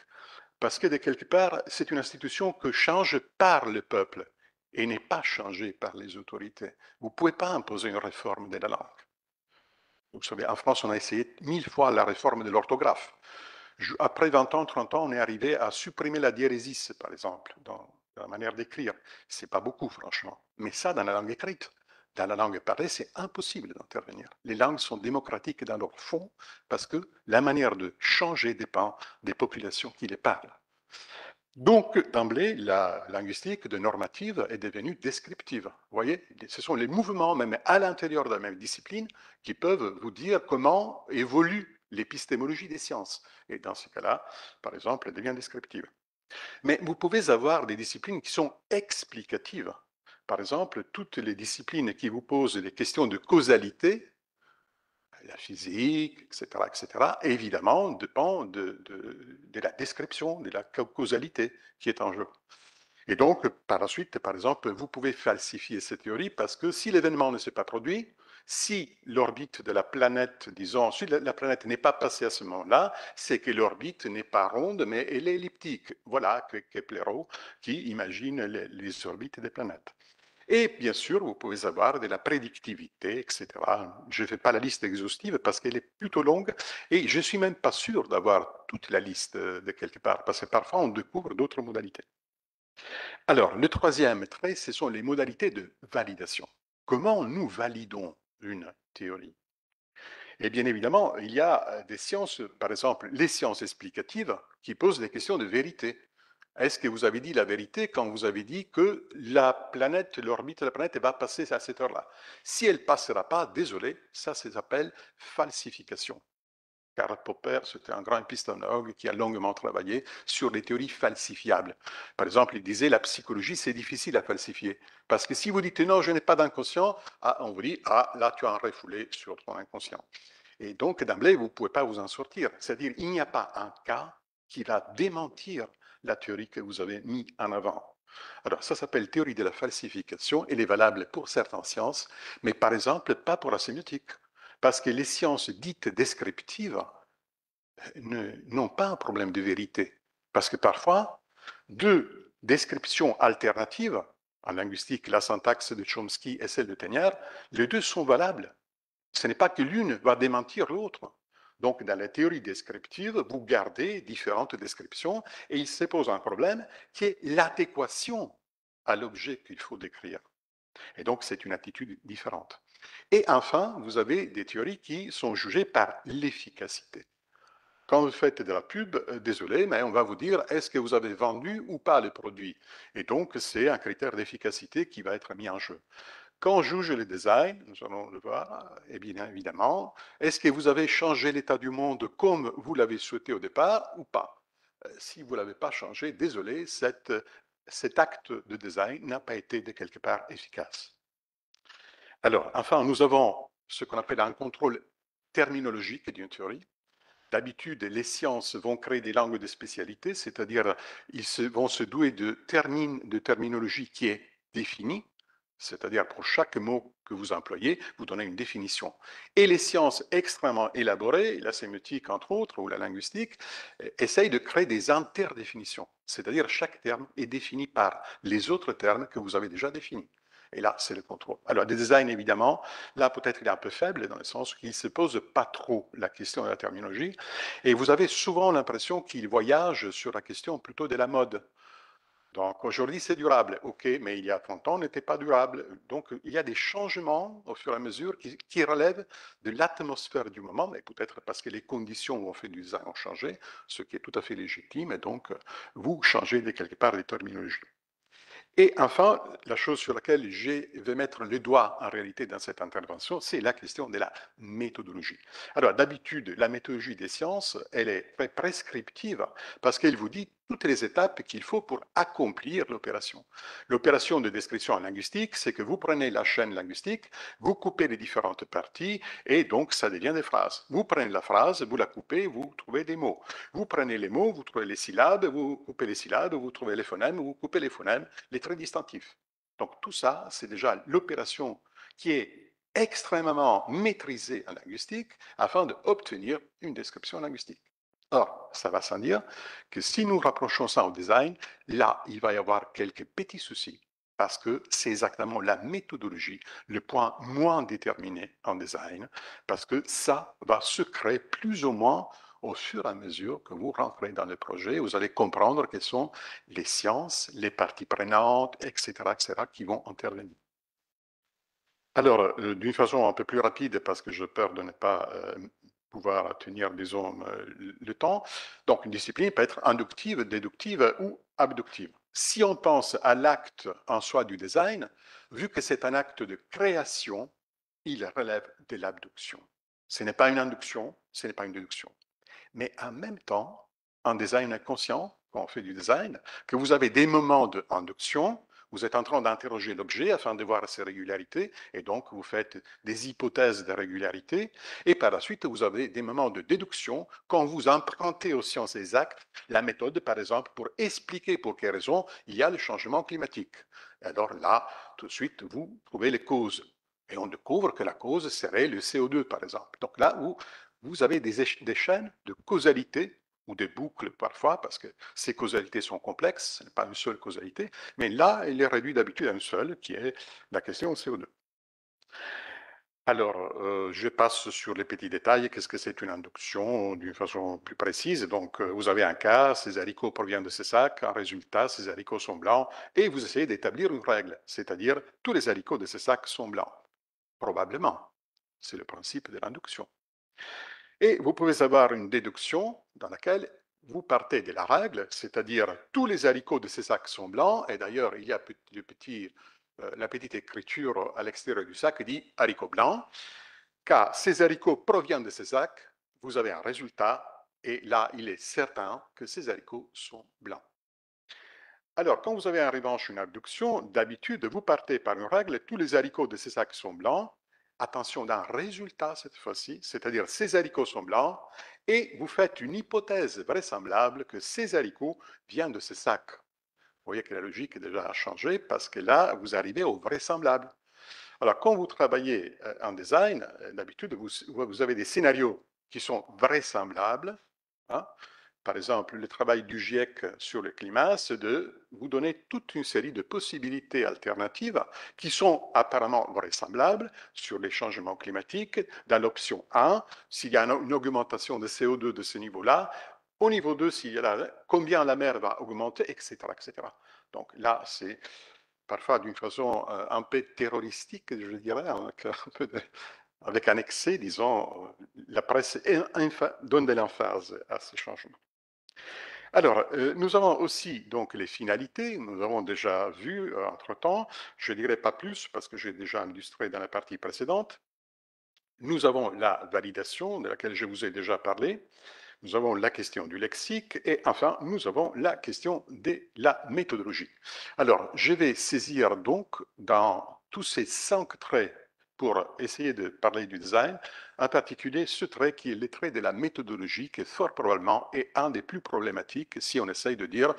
parce que de quelque part, c'est une institution que change par le peuple et n'est pas changé par les autorités. Vous ne pouvez pas imposer une réforme de la langue. Vous savez, en France, on a essayé mille fois la réforme de l'orthographe. Après 20 ans, 30 ans, on est arrivé à supprimer la diérésis, par exemple, dans, la manière d'écrire. Ce n'est pas beaucoup, franchement. Mais ça, dans la langue écrite, dans la langue parlée, c'est impossible d'intervenir. Les langues sont démocratiques dans leur fond parce que la manière de changer dépend des populations qui les parlent. Donc, d'emblée, la linguistique de normative est devenue descriptive. Vous voyez, ce sont les mouvements, même à l'intérieur de la même discipline, qui peuvent vous dire comment évolue l'épistémologie des sciences. Et dans ce cas-là, par exemple, elle devient descriptive. Mais vous pouvez avoir des disciplines qui sont explicatives. Par exemple, toutes les disciplines qui vous posent des questions de causalité la physique, etc., etc., évidemment dépend de, la description, de la causalité qui est en jeu. Et donc, par la suite, par exemple, vous pouvez falsifier cette théorie parce que si l'événement ne s'est pas produit, si l'orbite de la planète, disons, si la planète n'est pas passée à ce moment-là, c'est que l'orbite n'est pas ronde, mais elle est elliptique. Voilà que qui imagine les orbites des planètes. Et bien sûr, vous pouvez avoir de la prédictivité, etc. Je ne fais pas la liste exhaustive parce qu'elle est plutôt longue et je ne suis même pas sûr d'avoir toute la liste euh, de quelque part parce que parfois on découvre d'autres modalités. Alors, le troisième trait, ce sont les modalités de validation. Comment nous validons une théorie et eh bien évidemment, il y a euh, des sciences, par exemple les sciences explicatives, qui posent des questions de vérité. Est-ce que vous avez dit la vérité quand vous avez dit que la planète, l'orbite de la planète va passer à cette heure-là Si elle ne passera pas, désolé, ça s'appelle falsification. Karl Popper, c'était un grand épistémologue qui a longuement travaillé sur les théories falsifiables. Par exemple, il disait la psychologie, c'est difficile à falsifier. Parce que si vous dites non, je n'ai pas d'inconscient, ah, on vous dit ah, là, tu as un refoulé sur ton inconscient. Et donc, d'emblée, vous ne pouvez pas vous en sortir. C'est-à-dire, il n'y a pas un cas qui va démentir la théorie que vous avez mise en avant. Alors, ça s'appelle théorie de la falsification. Elle est valable pour certaines sciences, mais par exemple, pas pour la sémiotique. Parce que les sciences dites descriptives euh, n'ont pas un problème de vérité. Parce que parfois, deux descriptions alternatives, en linguistique, la syntaxe de Chomsky et celle de Teignard, les deux sont valables. Ce n'est pas que l'une va démentir l'autre. Donc, dans la théorie descriptive, vous gardez différentes descriptions et il se pose un problème qui est l'adéquation à l'objet qu'il faut décrire. Et donc, c'est une attitude différente. Et enfin, vous avez des théories qui sont jugées par l'efficacité. Quand vous faites de la pub, euh, désolé, mais on va vous dire est-ce que vous avez vendu ou pas le produit. Et donc, c'est un critère d'efficacité qui va être mis en jeu. Quand on juge les designs, nous allons le voir, et eh bien évidemment, est-ce que vous avez changé l'état du monde comme vous l'avez souhaité au départ ou pas euh, Si vous ne l'avez pas changé, désolé, cette, cet acte de design n'a pas été de quelque part efficace. Alors, enfin, nous avons ce qu'on appelle un contrôle terminologique d'une théorie. D'habitude, les sciences vont créer des langues de spécialité, c'est-à-dire ils vont se douer de, termine, de terminologie qui est définie, c'est-à-dire pour chaque mot que vous employez, vous donnez une définition. Et les sciences extrêmement élaborées, la sémiotique entre autres, ou la linguistique, eh, essayent de créer des interdéfinitions. C'est-à-dire chaque terme est défini par les autres termes que vous avez déjà définis. Et là, c'est le contrôle. Alors, le design, évidemment, là, peut-être il est un peu faible, dans le sens qu'il ne se pose pas trop la question de la terminologie. Et vous avez souvent l'impression qu'il voyage sur la question plutôt de la mode. Donc aujourd'hui, c'est durable, ok, mais il y a 30 ans, n'était pas durable. Donc il y a des changements au fur et à mesure qui, qui relèvent de l'atmosphère du moment, mais peut-être parce que les conditions où on fait du design ont changé, ce qui est tout à fait légitime, et donc vous changez de quelque part les terminologies. Et enfin, la chose sur laquelle je vais mettre le doigt en réalité dans cette intervention, c'est la question de la méthodologie. Alors d'habitude, la méthodologie des sciences, elle est très prescriptive parce qu'elle vous dit toutes les étapes qu'il faut pour accomplir l'opération. L'opération de description en linguistique, c'est que vous prenez la chaîne linguistique, vous coupez les différentes parties, et donc ça devient des phrases. Vous prenez la phrase, vous la coupez, vous trouvez des mots. Vous prenez les mots, vous trouvez les syllabes, vous coupez les syllabes, vous trouvez les phonèmes, vous coupez les phonèmes, les traits distinctifs. Donc tout ça, c'est déjà l'opération qui est extrêmement maîtrisée en linguistique afin d'obtenir une description linguistique. Or, ça va sans dire que si nous rapprochons ça au design, là, il va y avoir quelques petits soucis parce que c'est exactement la méthodologie, le point moins déterminé en design, parce que ça va se créer plus ou moins au fur et à mesure que vous rentrez dans le projet, vous allez comprendre quelles sont les sciences, les parties prenantes, etc., etc., qui vont intervenir. Alors, euh, d'une façon un peu plus rapide, parce que je peur de ne pas euh, pouvoir tenir, disons, euh, le temps. Donc, une discipline peut être inductive, déductive ou abductive. Si on pense à l'acte en soi du design, vu que c'est un acte de création, il relève de l'abduction. Ce n'est pas une induction, ce n'est pas une déduction. Mais en même temps, en design inconscient, quand on fait du design, que vous avez des moments d'induction, vous êtes en train d'interroger l'objet afin de voir ses régularités, et donc vous faites des hypothèses de régularité, et par la suite, vous avez des moments de déduction quand vous empruntez aux sciences exactes la méthode, par exemple, pour expliquer pour quelles raisons il y a le changement climatique. Et alors là, tout de suite, vous trouvez les causes. Et on découvre que la cause serait le CO2, par exemple. Donc là où vous avez des, des chaînes de causalité ou des boucles parfois, parce que ces causalités sont complexes, ce n'est pas une seule causalité, mais là, il est réduit d'habitude à une seule, qui est la question CO2. Alors, euh, je passe sur les petits détails. Qu'est-ce que c'est une induction d'une façon plus précise Donc, euh, vous avez un cas, ces haricots proviennent de ces sacs. En résultat, ces haricots sont blancs et vous essayez d'établir une règle, c'est-à-dire tous les haricots de ces sacs sont blancs. Probablement. C'est le principe de l'induction. Et vous pouvez avoir une déduction dans laquelle vous partez de la règle, c'est-à-dire tous les haricots de ces sacs sont blancs, et d'ailleurs il y a euh, la petite écriture à l'extérieur du sac qui dit haricots blanc. car ces haricots proviennent de ces sacs, vous avez un résultat, et là il est certain que ces haricots sont blancs. Alors, quand vous avez en revanche une abduction, d'habitude, vous partez par une règle, tous les haricots de ces sacs sont blancs, attention, d'un résultat cette fois-ci, c'est-à-dire ces haricots sont blancs, et vous faites une hypothèse vraisemblable que ces haricots viennent de ces sacs. Vous voyez que la logique est déjà changée parce que là, vous arrivez au vraisemblable. Alors, quand vous travaillez euh, en design, euh, d'habitude, vous, vous, avez des scénarios qui sont vraisemblables, hein par exemple, le travail du GIEC sur le climat, c'est de vous donner toute une série de possibilités alternatives qui sont apparemment vraisemblables sur les changements climatiques. Dans l'option 1, s'il y a une augmentation de CO2 de ce niveau-là, au niveau 2, s'il y a combien la mer va augmenter, etc. etc. Donc là, c'est parfois d'une façon euh, un peu terroristique, je dirais, hein, avec un, avec un excès, disons, euh, la presse donne de l'emphase à ces changements. Alors, euh, nous avons aussi donc les finalités. Nous avons déjà vu euh, entre-temps, je ne dirai pas plus parce que j'ai déjà illustré dans la partie précédente. Nous avons la validation de laquelle je vous ai déjà parlé. Nous avons la question du lexique et enfin, nous avons la question de la méthodologie. Alors, je vais saisir donc dans tous ces cinq traits pour essayer de parler du design, en particulier ce trait qui est le trait de la méthodologie, qui est fort probablement est un des plus problématiques si on essaye de dire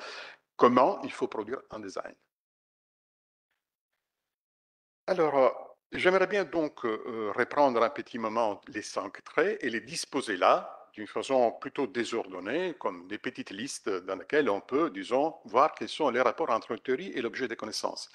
comment il faut produire un design. Alors, euh, j'aimerais bien donc euh, euh, reprendre un petit moment les cinq traits et les disposer là d'une façon plutôt désordonnée, comme des petites listes dans lesquelles on peut, disons, voir quels sont les rapports entre la théorie et l'objet des connaissances,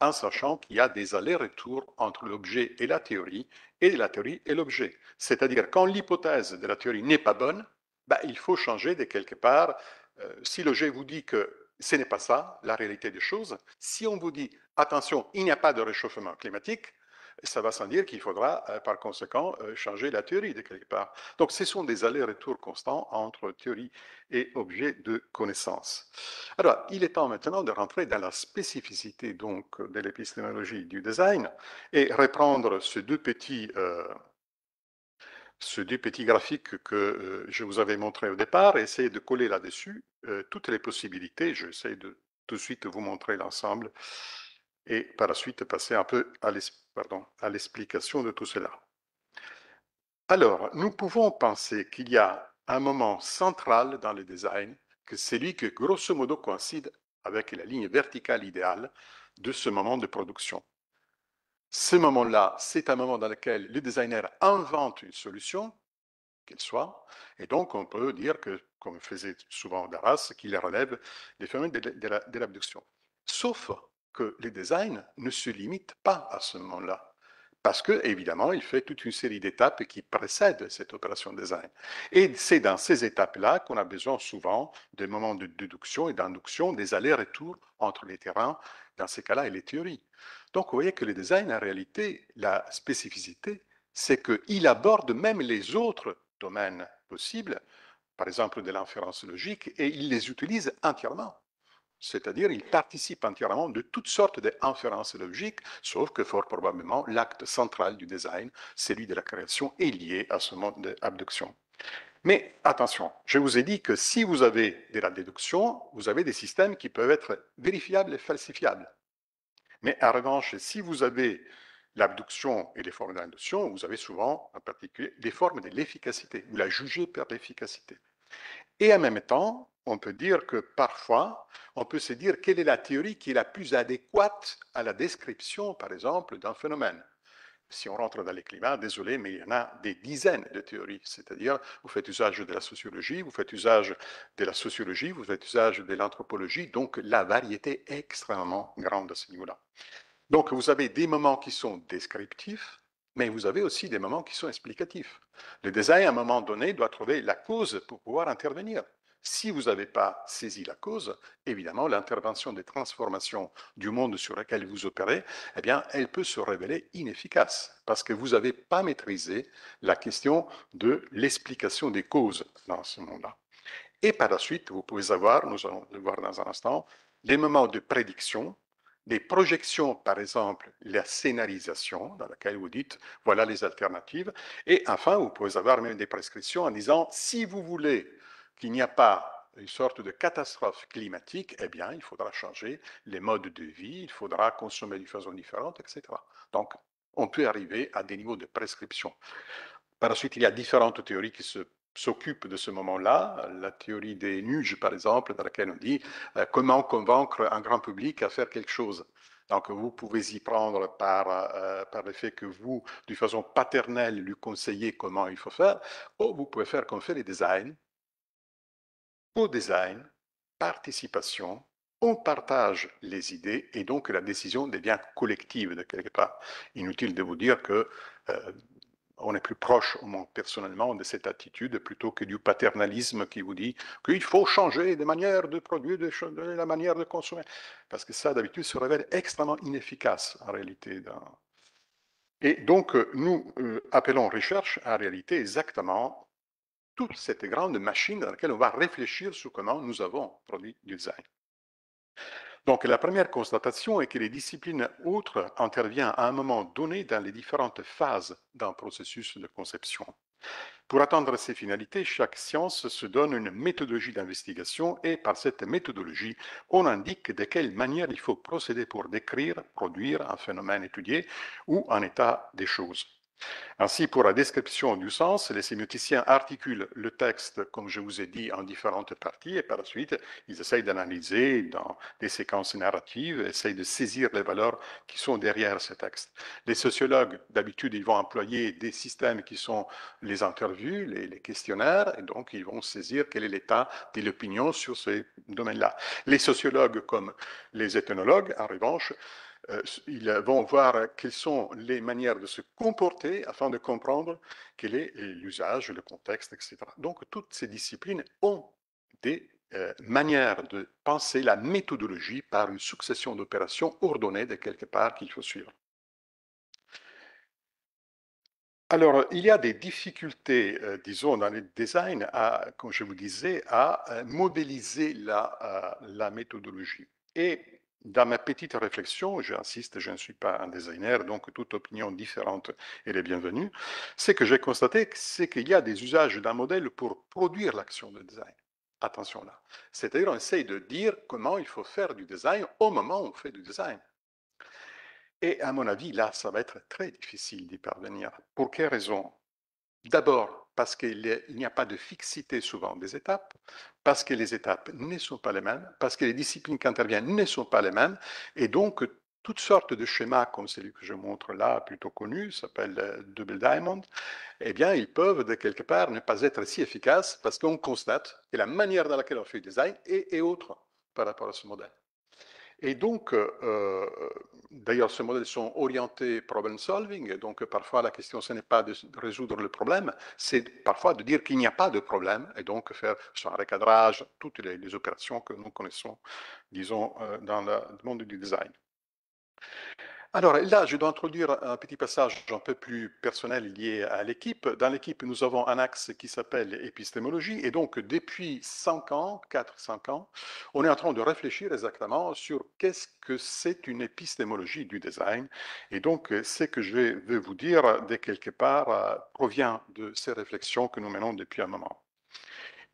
en sachant qu'il y a des allers-retours entre l'objet et la théorie, et la théorie et l'objet. C'est-à-dire, quand l'hypothèse de la théorie n'est pas bonne, bah, il faut changer de quelque part. Euh, si l'objet vous dit que ce n'est pas ça, la réalité des choses, si on vous dit, attention, il n'y a pas de réchauffement climatique, ça va sans dire qu'il faudra euh, par conséquent euh, changer la théorie de quelque part. Donc ce sont des allers-retours constants entre théorie et objet de connaissance. Alors il est temps maintenant de rentrer dans la spécificité donc de l'épistémologie du design et reprendre ces deux petits euh, ce deux petits graphiques que euh, je vous avais montré au départ, essayer de coller là-dessus toutes les possibilités. J'essaie de tout de suite vous montrer l'ensemble et par la suite passer un peu à l'explication de tout cela. Alors, nous pouvons penser qu'il y a un moment central dans le design, que c'est lui qui grosso modo coïncide avec la ligne verticale idéale de ce moment de production. Ce moment-là, c'est un moment dans lequel le designer invente une solution, qu'elle soit, et donc on peut dire que, comme faisait souvent Daras, qu'il relève des phénomènes de l'abduction. Sauf que les designs ne se limitent pas à ce moment-là. Parce que, évidemment, il fait toute une série d'étapes qui précèdent cette opération design. Et c'est dans ces étapes-là qu'on a besoin souvent des moments de déduction et d'induction, des allers-retours entre les terrains, dans ces cas-là, et les théories. Donc, vous voyez que le design, en réalité, la spécificité, c'est qu'il aborde même les autres domaines possibles, par exemple de l'inférence logique, et il les utilise entièrement c'est-à-dire il participe entièrement de toutes sortes d'inférences logiques, sauf que fort probablement l'acte central du design, celui de la création, est lié à ce mode d'abduction. Mais attention, je vous ai dit que si vous avez de la déduction, vous avez des systèmes qui peuvent être vérifiables et falsifiables. Mais en revanche, si vous avez l'abduction et les formes d'induction, vous avez souvent en particulier les formes de l'efficacité. ou la juger par l'efficacité. Et en même temps, on peut dire que parfois, on peut se dire quelle est la théorie qui est la plus adéquate à la description, par exemple, d'un phénomène. Si on rentre dans les climats, désolé, mais il y en a des dizaines de théories. C'est-à-dire, vous faites usage de la sociologie, vous faites usage de la sociologie, vous faites usage de l'anthropologie. Donc, la variété est extrêmement grande à ce niveau-là. Donc, vous avez des moments qui sont descriptifs, mais vous avez aussi des moments qui sont explicatifs. Le design, à un moment donné, doit trouver la cause pour pouvoir intervenir. Si vous n'avez pas saisi la cause, évidemment, l'intervention des transformations du monde sur lequel vous opérez, eh bien, elle peut se révéler inefficace parce que vous n'avez pas maîtrisé la question de l'explication des causes dans ce monde-là. Et par la suite, vous pouvez avoir, nous allons le voir dans un instant, des moments de prédiction, des projections, par exemple, la scénarisation, dans laquelle vous dites, voilà les alternatives. Et enfin, vous pouvez avoir même des prescriptions en disant, si vous voulez qu'il n'y a pas une sorte de catastrophe climatique, eh bien, il faudra changer les modes de vie, il faudra consommer de façon différente, etc. Donc, on peut arriver à des niveaux de prescription. Par la suite, il y a différentes théories qui se de ce moment-là, la théorie des nuges, par exemple, dans laquelle on dit euh, comment convaincre un grand public à faire quelque chose. Donc, vous pouvez y prendre par, euh, par le fait que vous, de façon paternelle, lui conseillez comment il faut faire, ou vous pouvez faire comme fait les designs, au design, participation, on partage les idées et donc la décision devient collective de quelque part. Inutile de vous dire que euh, on est plus proche, au moins personnellement, de cette attitude plutôt que du paternalisme qui vous dit qu'il faut changer des manières de produire, de, la manière de consommer. Parce que ça, d'habitude, se révèle extrêmement inefficace en réalité. Dans... Et donc, euh, nous euh, appelons recherche en réalité exactement toute cette grande machine dans laquelle on va réfléchir sur comment nous avons produit du design. Donc la première constatation est que les disciplines autres interviennent à un moment donné dans les différentes phases d'un processus de conception. Pour atteindre ces finalités, chaque science se donne une méthodologie d'investigation et par cette méthodologie, on indique de quelle manière il faut procéder pour décrire, produire un phénomène étudié ou un état des choses. Ainsi, pour la description du sens, les sémioticiens articulent le texte, comme je vous ai dit, en différentes parties, et par la suite, ils essayent d'analyser dans des séquences narratives, essayent de saisir les valeurs qui sont derrière ce texte. Les sociologues, d'habitude, ils vont employer des systèmes qui sont les interviews, les, les questionnaires, et donc ils vont saisir quel est l'état de l'opinion sur ces domaines-là. Les sociologues, comme les ethnologues, en revanche, euh, ils euh, vont voir quelles sont les manières de se comporter afin de comprendre quel est l'usage, le contexte, etc. Donc, toutes ces disciplines ont des euh, manières de penser la méthodologie par une succession d'opérations ordonnées de quelque part qu'il faut suivre. Alors, il y a des difficultés, disons, dans le design, à, comme je vous disais, à mobiliser modéliser la, la méthodologie. Et dans ma petite réflexion, j'insiste, je ne suis pas un designer, donc toute opinion différente est bienvenue, c'est que j'ai constaté c'est qu'il y a des usages d'un modèle pour produire l'action de design. Attention là. C'est-à-dire, on essaye de dire comment il faut faire du design au moment où on fait du design. Et à mon avis, là, ça va être très difficile d'y parvenir. Pour quelles raisons D'abord, parce qu'il n'y a pas de fixité souvent des étapes, parce que les étapes ne sont pas les mêmes, parce que les disciplines qui interviennent ne sont pas les mêmes, et donc toutes sortes de schémas, comme celui que je montre là, plutôt connu, s'appelle euh, Double Diamond, eh bien, ils peuvent, de quelque part, ne pas être si efficaces parce qu'on constate que la manière dans laquelle on fait le design est, est autre par rapport à ce modèle. Et donc, euh, euh, d'ailleurs, ces modèles sont orientés problem solving. Et donc, parfois, la question, ce n'est pas de résoudre le problème, c'est parfois de dire qu'il n'y a pas de problème et donc faire un recadrage, toutes les, les, opérations que nous connaissons, disons, euh, dans le monde du design. Alors là, je dois introduire un petit passage un peu plus personnel lié à l'équipe. Dans l'équipe, nous avons un axe qui s'appelle épistémologie. Et donc, depuis cinq ans, 4 cinq ans, on est en train de réfléchir exactement sur qu'est-ce que c'est une épistémologie du design. Et donc, ce que je veux vous dire, dès quelque part, provient de ces réflexions que nous menons depuis un moment.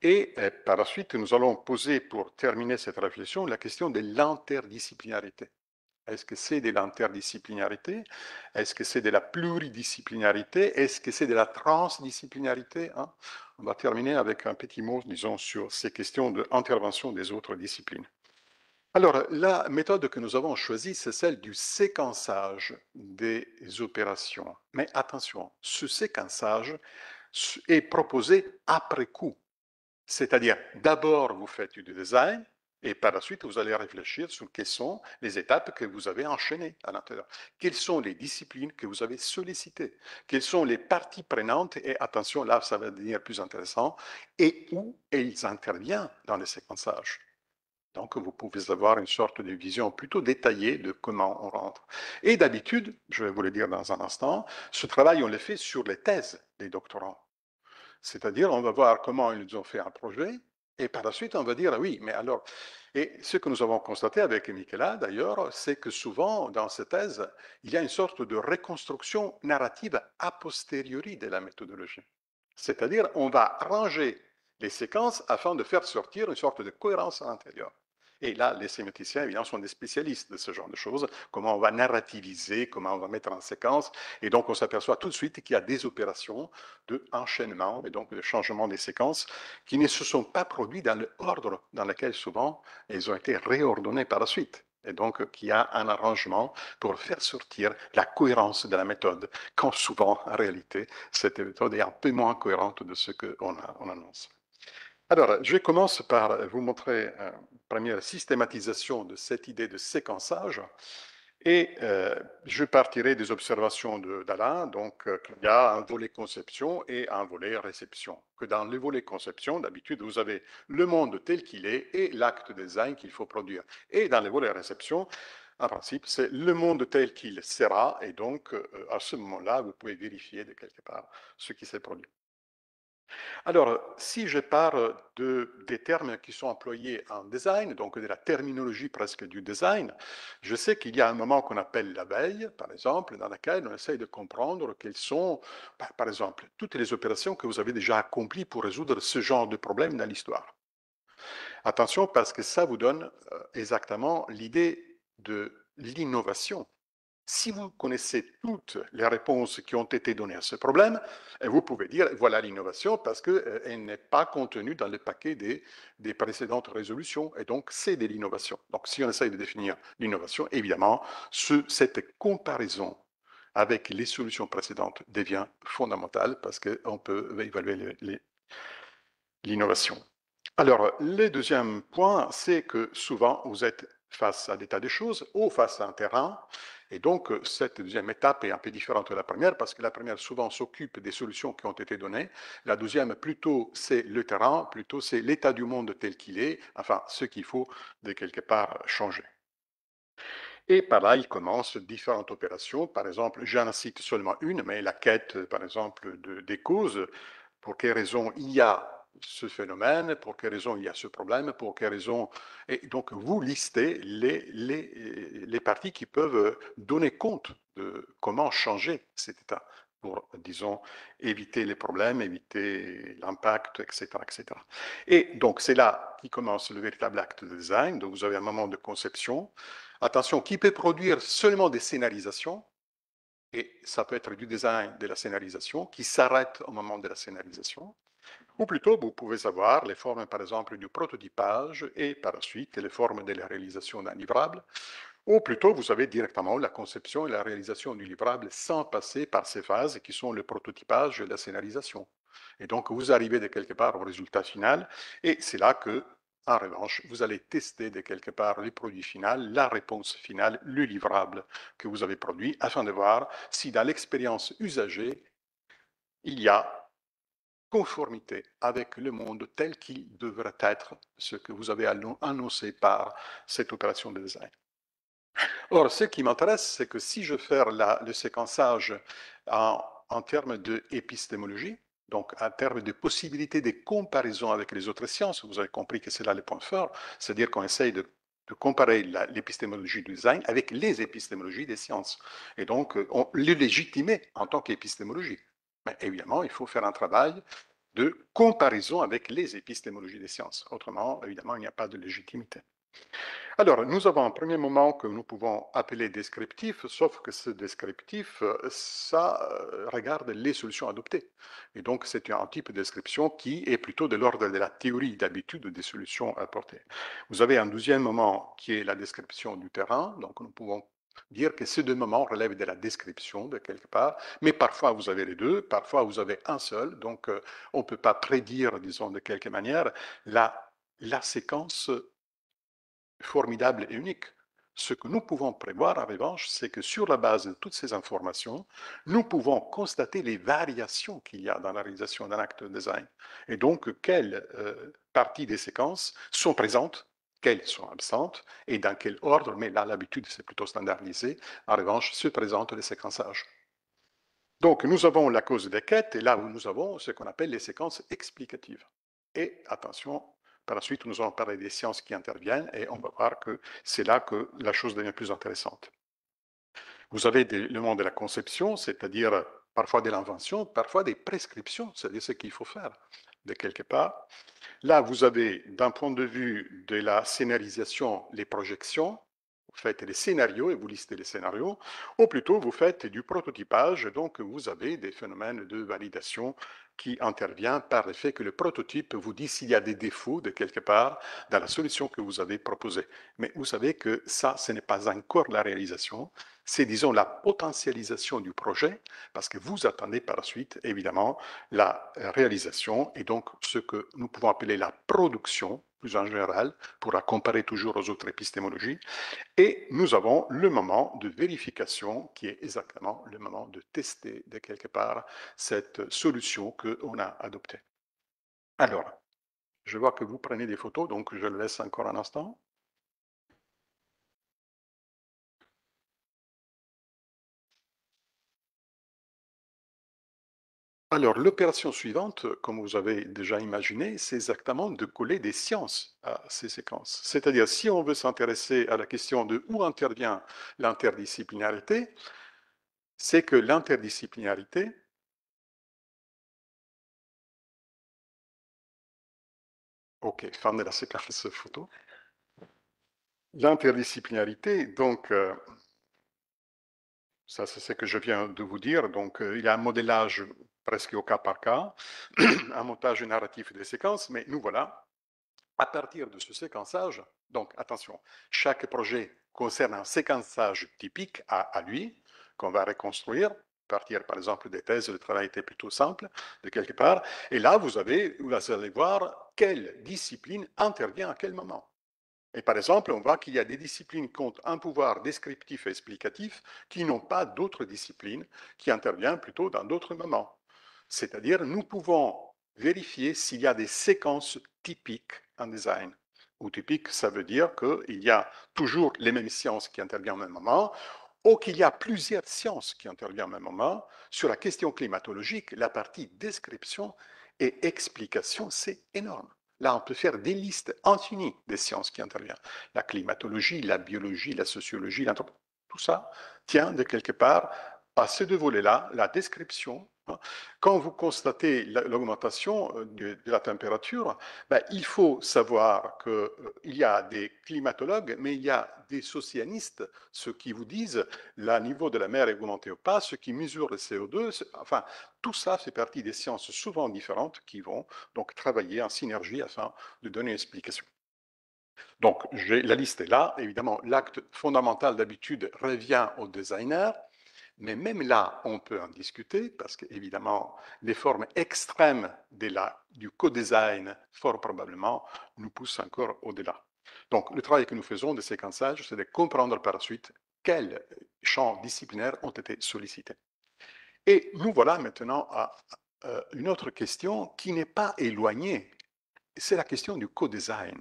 Et euh, par la suite, nous allons poser, pour terminer cette réflexion, la question de l'interdisciplinarité. Est-ce que c'est de l'interdisciplinarité Est-ce que c'est de la pluridisciplinarité Est-ce que c'est de la transdisciplinarité hein? On va terminer avec un petit mot, disons, sur ces questions d'intervention des autres disciplines. Alors, la méthode que nous avons choisie, c'est celle du séquençage des opérations. Mais attention, ce séquençage est proposé après coup. C'est-à-dire, d'abord, vous faites du design, et par la suite, vous allez réfléchir sur quelles sont les étapes que vous avez enchaînées à l'intérieur. Quelles sont les disciplines que vous avez sollicitées Quelles sont les parties prenantes Et attention, là, ça va devenir plus intéressant. Et où elles interviennent dans le séquençage donc, vous pouvez avoir une sorte de vision plutôt détaillée de comment on rentre. Et d'habitude, je vais vous le dire dans un instant, ce travail, on le fait sur les thèses des doctorants. C'est-à-dire, on va voir comment ils ont fait un projet, et par la suite, on va dire, ah oui, mais alors, et ce que nous avons constaté avec Michela, d'ailleurs, c'est que souvent, dans ces thèses, il y a une sorte de reconstruction narrative a posteriori de la méthodologie. C'est-à-dire, on va ranger les séquences afin de faire sortir une sorte de cohérence à l'intérieur. Et là, les sémioticiens, évidemment, sont des spécialistes de ce genre de choses, comment on va narrativiser, comment on va mettre en séquence. Et donc, on s'aperçoit tout de suite qu'il y a des opérations de enchaînement et donc de changement des séquences qui ne se sont pas produits dans l'ordre dans lequel souvent elles ont été réordonnées par la suite et donc qu'il y a un arrangement pour faire sortir la cohérence de la méthode, quand souvent, en réalité, cette méthode est un peu moins cohérente de ce qu'on on annonce. Alors, je commence par vous montrer une euh, première systématisation de cette idée de séquençage. Et euh, je partirai des observations d'Alain, donc il euh, qu'il y a un volet conception et un volet réception. Que dans le volet conception, d'habitude, vous avez le monde tel qu'il est et l'acte design qu'il faut produire. Et dans le volet réception, en principe, c'est le monde tel qu'il sera, et donc à ce moment-là, vous pouvez vérifier de quelque part ce qui s'est produit. Alors, euh, si je pars de, des termes qui sont employés en design, donc de la terminologie presque du design, je sais qu'il y a un moment qu'on appelle la veille, par exemple, dans lequel on essaye de comprendre quelles sont, bah, par exemple, toutes les opérations que vous avez déjà accomplies pour résoudre ce genre de problème dans l'histoire. Attention parce que ça vous donne euh, exactement l'idée de l'innovation si vous connaissez toutes les réponses qui ont été données à ce problème, eh, vous pouvez dire voilà l'innovation parce qu'elle euh, n'est pas contenue dans le paquet des, des précédentes résolutions et donc c'est de l'innovation. Donc si on essaye de définir l'innovation, évidemment, ce, cette comparaison avec les solutions précédentes devient fondamentale parce qu'on peut évaluer l'innovation. Alors, le deuxième point, c'est que souvent, vous êtes face à des tas de choses ou face à un terrain et donc, euh, cette deuxième étape est un peu différente de la première, parce que la première souvent s'occupe des solutions qui ont été données. La deuxième, plutôt, c'est le terrain, plutôt, c'est l'état du monde tel qu'il est, enfin, ce qu'il faut de quelque part changer. Et par là, il commence différentes opérations. Par exemple, j'en cite seulement une, mais la quête, par exemple, de, des causes. Pour quelles raisons il y a ce phénomène, pour quelles raisons il y a ce problème, pour quelles raisons. Et donc, vous listez les, les, les parties qui peuvent euh, donner compte de comment changer cet état pour, disons, éviter les problèmes, éviter l'impact, etc., etc. Et donc, c'est là qui commence le véritable acte de design. Donc, vous avez un moment de conception. Attention, qui peut produire seulement des scénarisations, et ça peut être du design de la scénarisation, qui s'arrête au moment de la scénarisation. Ou plutôt, vous pouvez avoir les formes, par exemple, du prototypage et par la suite les formes de la réalisation d'un livrable. Ou plutôt, vous avez directement la conception et la réalisation du livrable sans passer par ces phases qui sont le prototypage et la scénarisation. Et donc, vous arrivez de quelque part au résultat final et c'est là que en revanche, vous allez tester de quelque part le produit final, la réponse finale, le livrable que vous avez produit, afin de voir si dans l'expérience usagée, il y a conformité avec le monde tel qu'il devrait être, ce que vous avez annoncé par cette opération de design. Or, ce qui m'intéresse, c'est que si je fais le séquençage en, termes d'épistémologie, donc, en termes de possibilité de comparaison avec les autres sciences, vous avez compris que c'est là le point fort, c'est-à-dire qu'on essaye de, comparer l'épistémologie du design avec les épistémologies des sciences, et donc euh, on, les légitimer en tant qu'épistémologie. Ben, évidemment, il faut faire un travail de comparaison avec les épistémologies des sciences. Autrement, évidemment, il n'y a pas de légitimité. Alors, nous avons un premier moment que nous pouvons appeler descriptif, sauf que ce descriptif, euh, ça euh, regarde les solutions adoptées. Et donc, c'est un type de description qui est plutôt de l'ordre de la théorie d'habitude des solutions apportées. Vous avez un deuxième moment qui est la description du terrain, donc nous pouvons Dire que ces deux moments relèvent de la description de quelque part, mais parfois vous avez les deux, parfois vous avez un seul, donc euh, on ne peut pas prédire, disons, de quelque manière, la, la séquence formidable et unique. Ce que nous pouvons prévoir, en revanche, c'est que sur la base de toutes ces informations, nous pouvons constater les variations qu'il y a dans la réalisation d'un acte de design. Et donc, quelles euh, parties des séquences sont présentes quelles sont absentes et dans quel ordre, mais là, l'habitude, c'est plutôt standardisé. En revanche, se présente les séquençage. Donc, nous avons la cause des quêtes, et là, où nous avons ce qu'on appelle les séquences explicatives. Et attention, par la suite, nous allons parler des sciences qui interviennent, et on va voir que c'est là que la chose devient plus intéressante. Vous avez le monde de la conception, c'est-à-dire parfois de l'invention, parfois des prescriptions, c'est-à-dire ce qu'il faut faire de quelque part. Là, vous avez, d'un point de vue de la scénarisation, les projections, vous faites les scénarios et vous listez les scénarios, ou plutôt vous faites du prototypage, donc vous avez des phénomènes de validation qui intervient par le fait que le prototype vous dit s'il y a des défauts de quelque part dans la solution que vous avez proposée. Mais vous savez que ça, ce n'est pas encore la réalisation, c'est disons la potentialisation du projet, parce que vous attendez par la suite évidemment la réalisation et donc ce que nous pouvons appeler la production plus en général, pour la comparer toujours aux autres épistémologies. Et nous avons le moment de vérification qui est exactement le moment de tester de quelque part cette solution qu'on a adoptée. Alors, je vois que vous prenez des photos, donc je laisse encore un instant. Alors, l'opération suivante, comme vous avez déjà imaginé, c'est exactement de coller des sciences à ces séquences. C'est-à-dire, si on veut s'intéresser à la question de où intervient l'interdisciplinarité, c'est que l'interdisciplinarité, Ok, fin de la séquence photo. L'interdisciplinarité, donc, euh, ça c'est ce que je viens de vous dire, donc euh, il y a un modélage presque au cas par cas, un montage narratif des séquences, mais nous voilà, à partir de ce séquençage, donc attention, chaque projet concerne un séquençage typique à, lui, qu'on va reconstruire, partir par exemple des thèses, le travail était plutôt simple, de quelque part, et là vous, avez, vous allez voir quelle discipline intervient à quel moment. Et par exemple, on voit qu'il y a des disciplines qui ont un pouvoir descriptif et explicatif qui n'ont pas d'autres disciplines, qui interviennent plutôt dans d'autres moments. C'est-à-dire, nous pouvons vérifier s'il y a des séquences typiques en design. Ou typique, ça veut dire qu'il y a toujours les mêmes sciences qui interviennent au même moment, ou qu'il y a plusieurs sciences qui interviennent au même moment. Sur la question climatologique, la partie description et explication, c'est énorme. Là, on peut faire des listes infinies des sciences qui interviennent. La climatologie, la biologie, la sociologie, l'anthropologie, tout ça tient de quelque part à ces deux volets-là, la description quand vous constatez l'augmentation euh, de, la température, ben, il faut savoir qu'il euh, y a des climatologues, mais il y a des océanistes, ceux qui vous disent le niveau de la mer est augmenté ou pas, ceux qui mesurent le CO2, enfin, tout ça fait partie des sciences souvent différentes qui vont donc travailler en synergie afin de donner une explication. Donc, la liste est là. Évidemment, l'acte fondamental d'habitude revient au designer. Mais même là, on peut en discuter parce qu'évidemment, les formes extrêmes de la, du co-design, fort probablement, nous poussent encore au-delà. Donc, le travail que nous faisons de séquençage, c'est de comprendre par la suite quels champs disciplinaires ont été sollicités. Et nous voilà maintenant à euh, une autre question qui n'est pas éloignée. C'est la question du co-design.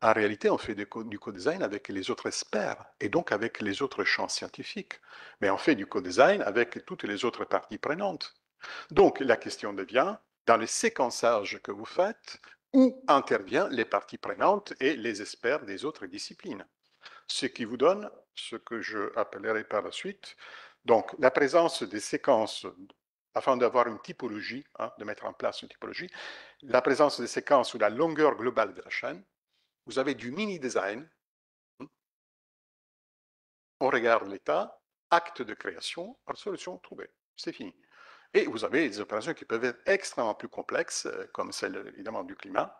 En réalité, on fait du co-design avec les autres experts et donc avec les autres champs scientifiques. Mais on fait du co-design avec toutes les autres parties prenantes. Donc la question devient, dans le séquençage que vous faites, où interviennent les parties prenantes et les experts des autres disciplines. Ce qui vous donne ce que je appellerai par la suite, donc la présence des séquences afin d'avoir une typologie, hein, de mettre en place une typologie, la présence des séquences ou la longueur globale de la chaîne, vous avez du mini-design. Hmm, on regarde l'état, acte de création, solution trouvée. C'est fini. Et vous avez des opérations qui peuvent être extrêmement plus complexes, euh, comme celle évidemment du climat.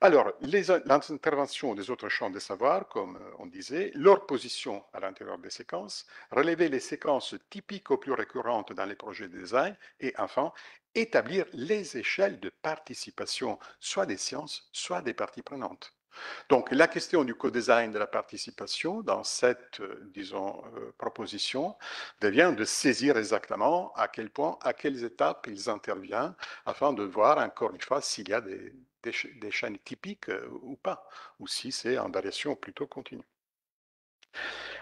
Alors, l'intervention des autres champs de savoir, comme euh, on disait, leur position à l'intérieur des séquences, relever les séquences typiques ou plus récurrentes dans les projets de design, et enfin, établir les échelles de participation, soit des sciences, soit des parties prenantes. Donc la question du co-design de la participation dans cette, euh, disons, euh, proposition devient de saisir exactement à quel point, à quelles étapes ils interviennent afin de voir encore une fois s'il y a des, des, chaînes typiques euh, ou pas, ou si c'est en variation plutôt continue.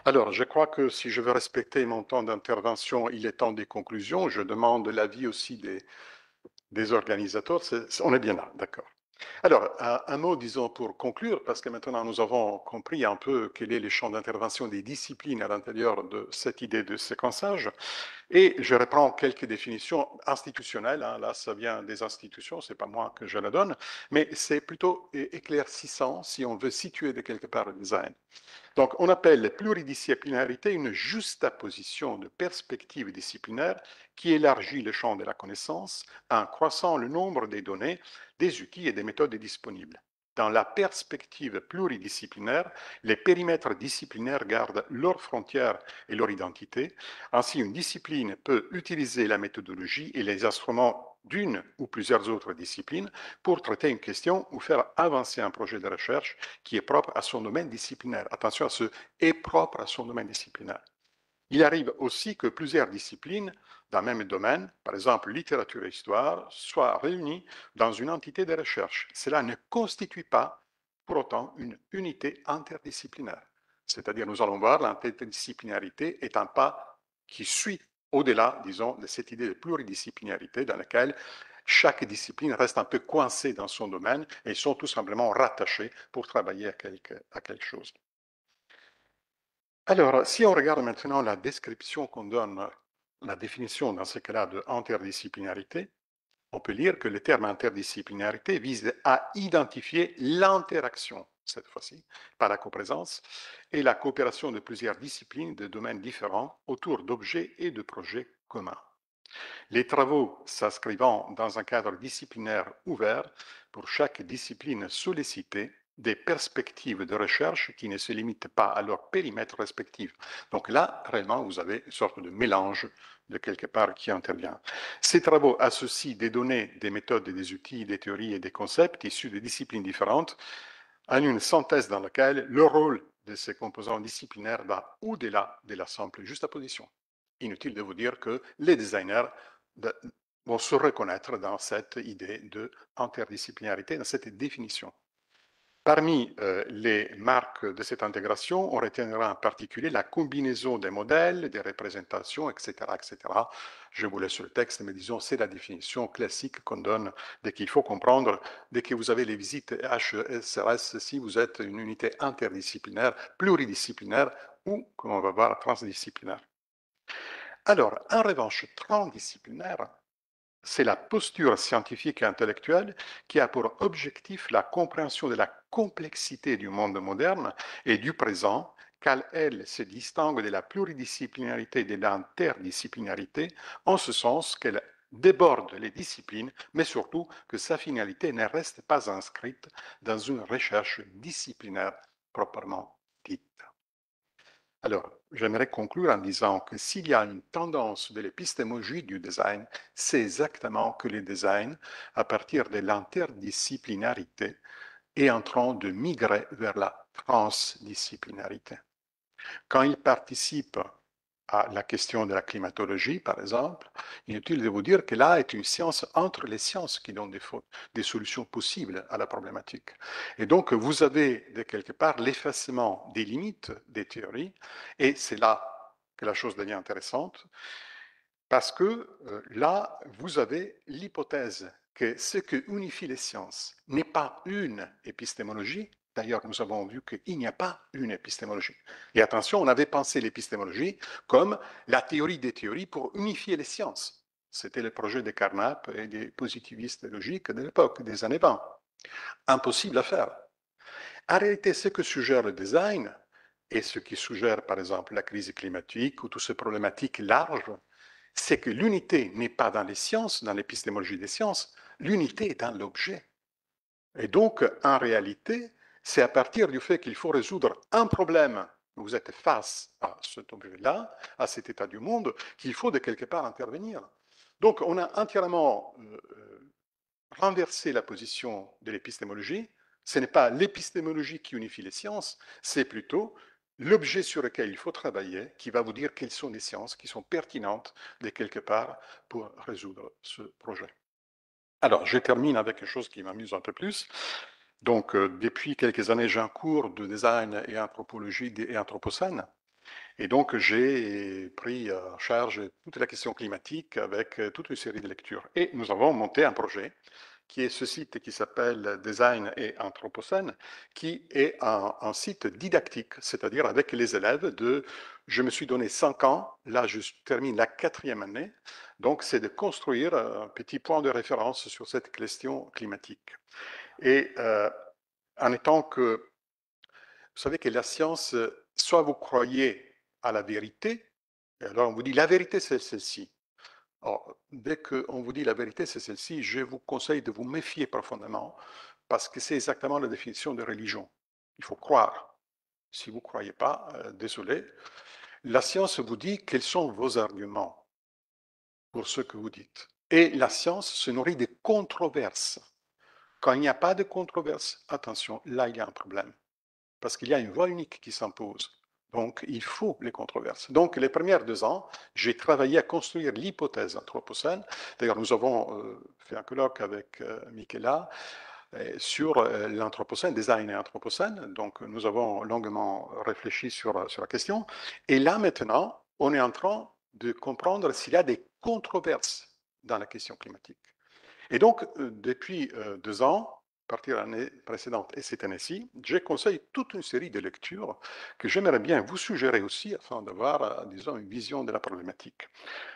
Alors, je crois que si je veux respecter mon temps d'intervention, il est temps des conclusions. Je demande l'avis aussi des, des organisateurs. on est bien là, d'accord. Alors, un mot, disons, pour conclure, parce que maintenant nous avons compris un peu quel est le champ d'intervention des disciplines à l'intérieur de cette idée de séquençage. Et je reprends quelques définitions institutionnelles. Hein. là, ça vient des institutions, c'est pas moi que je la donne, mais c'est plutôt éclaircissant si on veut situer de quelque part le design. Donc, on appelle la pluridisciplinarité une juxtaposition de perspectives disciplinaires qui élargit le champ de la connaissance en croissant le nombre des données, des outils et des méthodes disponibles. Dans la perspective pluridisciplinaire, les périmètres disciplinaires gardent leurs frontières et leur identité. Ainsi, une discipline peut utiliser la méthodologie et les instruments d'une ou plusieurs autres disciplines pour traiter une question ou faire avancer un projet de recherche qui est propre à son domaine disciplinaire. Attention à ce est propre à son domaine disciplinaire. Il arrive aussi que plusieurs disciplines d'un même domaine, par exemple littérature et histoire, soient réunies dans une entité de recherche. Cela ne constitue pas pour autant une unité interdisciplinaire. C'est-à-dire, nous allons voir, l'interdisciplinarité est un pas qui suit au-delà, disons, de cette idée de pluridisciplinarité dans laquelle chaque discipline reste un peu coincée dans son domaine et sont tout simplement rattachés pour travailler à quelque chose. Alors, si on regarde maintenant la description qu'on donne, la définition dans ce cas-là de interdisciplinarité, on peut lire que le terme interdisciplinarité vise à identifier l'interaction, cette fois-ci, par la coprésence, et la coopération de plusieurs disciplines de domaines différents autour d'objets et de projets communs. Les travaux s'inscrivant dans un cadre disciplinaire ouvert pour chaque discipline sollicitée des perspectives de recherche qui ne se limitent pas à leur périmètre respectif. Donc là, réellement, vous avez une sorte de mélange de quelque part qui intervient. Ces travaux associent des données, des méthodes, et des outils, des théories et des concepts issus de disciplines différentes en une synthèse dans laquelle le rôle de ces composants disciplinaires va au-delà de la simple position. Inutile de vous dire que les designers vont se reconnaître dans cette idée d'interdisciplinarité, dans cette définition. Parmi euh, les marques de cette intégration, on retiendra en particulier la combinaison des modèles, des représentations, etc. etc. Je vous laisse le texte, mais disons, c'est la définition classique qu'on donne dès qu'il faut comprendre, dès que vous avez les visites HSRS, si vous êtes une unité interdisciplinaire, pluridisciplinaire ou, comme on va voir, transdisciplinaire. Alors, en revanche, transdisciplinaire, c'est la posture scientifique et intellectuelle qui a pour objectif la compréhension de la complexité du monde moderne et du présent, car elle se distingue de la pluridisciplinarité et de l'interdisciplinarité, en ce sens qu'elle déborde les disciplines, mais surtout que sa finalité ne reste pas inscrite dans une recherche disciplinaire proprement dite. Alors, j'aimerais conclure en disant que s'il y a une tendance de l'épistémologie du design, c'est exactement que le design, à partir de l'interdisciplinarité, est en train de migrer vers la transdisciplinarité. Quand il participe la question de la climatologie, par exemple, inutile de vous dire que là est une science entre les sciences qui donne des, des solutions possibles à la problématique. Et donc, vous avez de quelque part l'effacement des limites des théories, et c'est là que la chose devient intéressante, parce que euh, là, vous avez l'hypothèse que ce que unifie les sciences n'est pas une épistémologie, D'ailleurs, nous avons vu qu'il n'y a pas une épistémologie. Et attention, on avait pensé l'épistémologie comme la théorie des théories pour unifier les sciences. C'était le projet de Carnap et des positivistes logiques de l'époque, des années 20. Impossible à faire. En réalité, ce que suggère le design et ce qui suggère, par exemple, la crise climatique ou toutes ces problématiques larges, c'est que l'unité n'est pas dans les sciences, dans l'épistémologie des sciences, l'unité est dans l'objet. Et donc, en réalité, c'est à partir du fait qu'il faut résoudre un problème, vous êtes face à cet objet-là, à cet état du monde, qu'il faut de quelque part intervenir. Donc on a entièrement euh, euh, renversé la position de l'épistémologie. Ce n'est pas l'épistémologie qui unifie les sciences, c'est plutôt l'objet sur lequel il faut travailler qui va vous dire quelles sont les sciences qui sont pertinentes de quelque part pour résoudre ce projet. Alors, je termine avec quelque chose qui m'amuse un peu plus. Donc, euh, depuis quelques années, j'ai un cours de design et anthropologie et anthropocène. Et donc, j'ai pris en charge toute la question climatique avec euh, toute une série de lectures. Et nous avons monté un projet qui est ce site qui s'appelle Design et Anthropocène, qui est un, site didactique, c'est-à-dire avec les élèves de je me suis donné cinq ans, là je termine la quatrième année, donc c'est de construire un petit point de référence sur cette question climatique. Et euh, en étant que, vous savez que la science, soit vous croyez à la vérité, et alors on vous dit la vérité c'est celle-ci. Or, dès qu'on vous dit la vérité c'est celle-ci, je vous conseille de vous méfier profondément, parce que c'est exactement la définition de religion. Il faut croire. Si vous ne croyez pas, euh, désolé. La science vous dit quels sont vos arguments pour ce que vous dites. Et la science se nourrit des controverses. Quand il n'y a pas de controverse, attention, là, il y a un problème. Parce qu'il y a une voie unique qui s'impose. Donc, il faut les controverses. Donc, les premières deux ans, j'ai travaillé à construire l'hypothèse anthropocène. D'ailleurs, nous avons euh, fait un colloque avec euh, Michela euh, sur l'anthropocène, design et anthropocène. Donc, nous avons longuement réfléchi sur, sur la question. Et là, maintenant, on est en train de comprendre s'il y a des controverses dans la question climatique. Et donc, euh, depuis euh, deux ans, à partir de l'année précédente et cette année-ci, j'ai conseillé toute une série de lectures que j'aimerais bien vous suggérer aussi afin d'avoir, euh, disons, une vision de la problématique.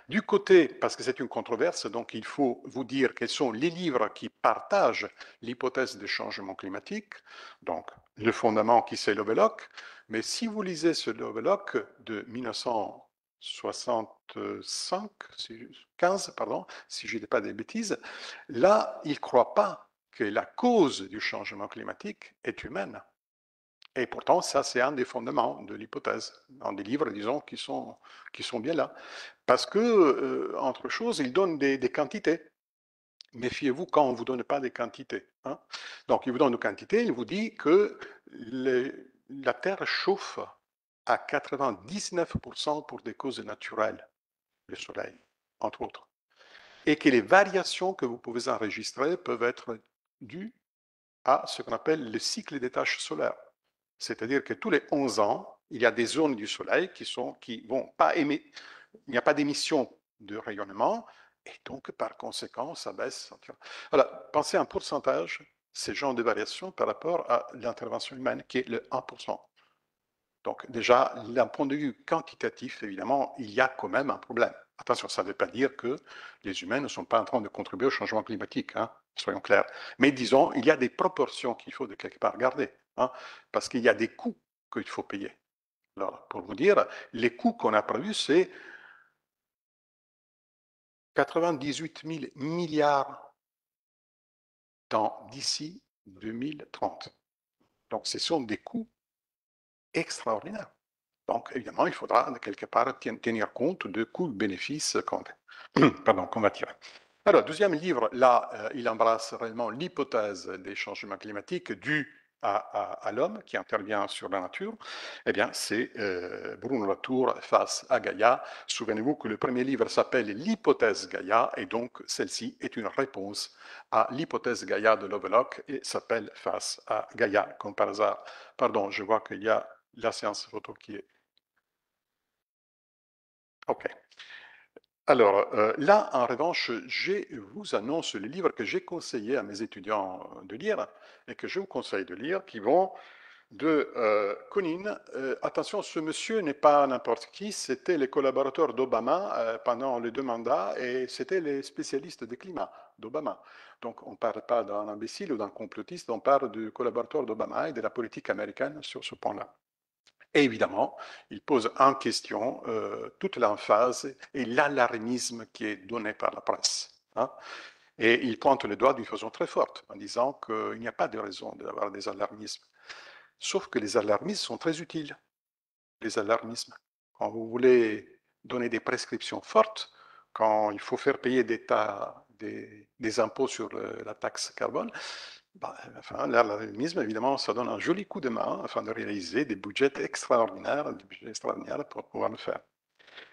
Du côté, parce que c'est une controverse, donc il faut vous dire quels sont les livres qui partagent l'hypothèse des changements climatiques, donc le fondement qui c'est l'Oveloc, mais si vous lisez ce Lovelock de 1900, 65, 15, pardon, si je n'ai pas des bêtises, là, il ne croit pas que la cause du changement climatique est humaine. Et pourtant, ça, c'est un des fondements de l'hypothèse, dans des livres, disons, qui sont, qui sont bien là. Parce que, euh, entre choses, il donne des, quantités. Méfiez-vous quand on ne vous donne pas des quantités. Hein. Donc, il vous donne des quantités, il vous dit que la Terre chauffe à 99% pour des causes naturelles, le soleil, entre autres, et que les variations que vous pouvez enregistrer peuvent être dues à ce qu'on appelle le cycle des tâches solaires. C'est-à-dire que tous les 11 ans, il y a des zones du soleil qui sont, qui vont pas émettre, il n'y a pas d'émission de rayonnement, et donc par conséquent, ça baisse. Alors, pensez un pourcentage, ces genres de variations par rapport à l'intervention humaine, qui est le 1%. Donc déjà, d'un point de vue quantitatif, évidemment, il y a quand même un problème. Attention, ça ne veut pas dire que les humains ne sont pas en train de contribuer au changement climatique, hein, soyons clairs. Mais disons, il y a des proportions qu'il faut de quelque part garder, hein, parce qu'il y a des coûts qu'il faut payer. Alors, pour vous dire, les coûts qu'on a prévus, c'est 98 000 milliards d'ici 2030. Donc, ce sont des coûts extraordinaire. Donc, évidemment, il faudra quelque part tenir compte de coûts-bénéfices qu'on va tirer. Alors, deuxième livre, là, euh, il embrasse réellement l'hypothèse des changements climatiques dus à, l'homme qui intervient sur la nature. Eh bien, c'est euh, Bruno Latour face à Gaïa. Souvenez-vous que le premier livre s'appelle L'hypothèse Gaïa, et donc celle-ci est une réponse à l'hypothèse Gaïa de Lovelock et s'appelle Face à Gaïa. Comme par hasard, pardon, je vois qu'il y a la séance photo qui est. OK. Alors euh, là, en revanche, je vous annonce les livres que j'ai conseillé à mes étudiants de lire et que je vous conseille de lire, qui vont de euh, Conin. Euh, attention, ce monsieur n'est pas n'importe qui, c'était les collaborateurs d'Obama pendant les deux mandats et c'était les spécialistes des climats d'Obama. Donc on ne parle pas d'un imbécile ou d'un complotiste, on parle du collaborateur d'Obama et de la politique américaine sur ce point-là évidemment, il pose en question euh, toute l'emphase et l'alarmisme qui est donné par la presse. Hein. Et il pointe le doigt d'une façon très forte en disant qu'il n'y a pas de raison d'avoir des alarmismes. Sauf que les alarmismes sont très utiles. Les alarmismes. Quand vous voulez donner des prescriptions fortes, quand il faut faire payer des, impôts sur la taxe carbone, bah, enfin, là, évidemment, ça donne un joli coup de main afin de réaliser des budgets extraordinaires, des budgets pour pouvoir le faire.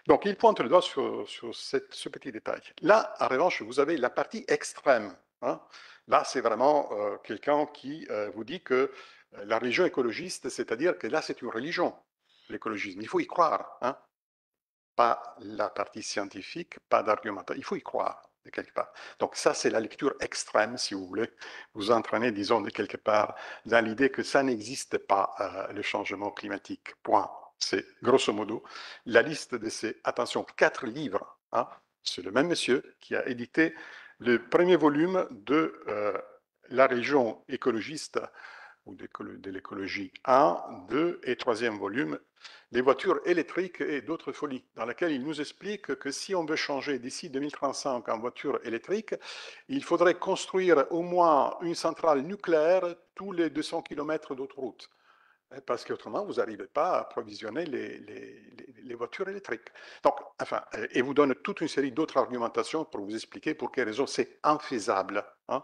Donc, il pointe le doigt sur, ce petit détail. Là, en revanche, vous avez la partie extrême. Hein. Là, c'est vraiment euh, quelqu'un qui euh, vous dit que euh, la religion écologiste, c'est-à-dire que là, c'est une religion, l'écologisme. Il faut y croire. Hein. Pas la partie scientifique, pas d'argumentation. Il faut y croire. Donc ça, c'est la lecture extrême, si vous voulez, vous entraîner, disons, de quelque part dans l'idée que ça n'existe pas, euh, le changement climatique. Point. C'est grosso modo la liste de ces, attention, quatre livres. Hein, c'est le même monsieur qui a édité le premier volume de euh, la région écologiste ou de l'écologie 1, 2 et 3e volume, les voitures électriques et d'autres folies, dans laquelle il nous explique que si on veut changer d'ici 2035 en voiture électrique, il faudrait construire au moins une centrale nucléaire tous les 200 km d'autoroute. Parce qu'autrement, vous n'arrivez pas à provisionner les, les, voitures électriques. Donc, enfin, euh, et vous donne toute une série d'autres argumentations pour vous expliquer pour quelles raisons c'est infaisable. Hein.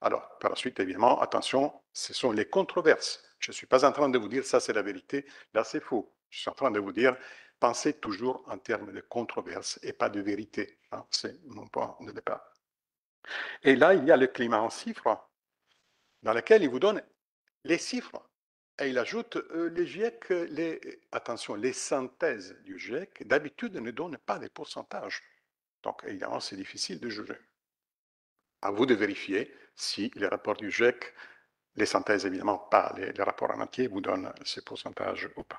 Alors, par la suite, évidemment, attention, ce sont les controverses. Je ne suis pas en train de vous dire ça c'est la vérité, là c'est faux. Je suis en train de vous dire, pensez toujours en termes de controverses et pas de vérité. Hein. c'est mon point de départ. Et là, il y a le climat en chiffres, dans lequel il vous donne les chiffres. Et il ajoute euh, les GIEC, attention, les synthèses du GIEC, d'habitude, ne donnent pas des pourcentages. Donc, évidemment, c'est difficile de juger. À vous de vérifier si les rapports du GIEC, les synthèses évidemment pas, les, rapports en entier vous donnent ces pourcentages ou pas.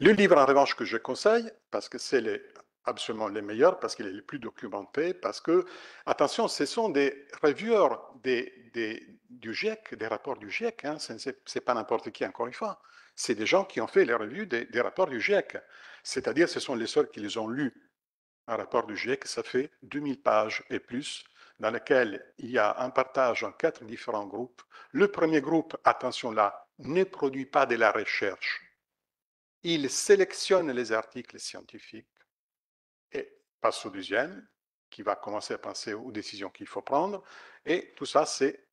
Le livre en revanche que je conseille, parce que c'est absolument le meilleur, parce qu'il est le plus documenté, parce que, attention, ce sont des reviewers du GIEC, des rapports du GIEC, hein, ce n'est pas n'importe qui encore une fois, c'est des gens qui ont fait les revues des, des rapports du GIEC, c'est-à-dire ce sont les seuls qui les ont lus. Un rapport du GIEC, ça fait 2000 pages et plus, dans lequel il y a un partage en quatre différents groupes. Le premier groupe, attention là, ne produit pas de la recherche. Il sélectionne les articles scientifiques et passe au deuxième, qui va commencer à penser aux décisions qu'il faut prendre. Et tout ça, c'est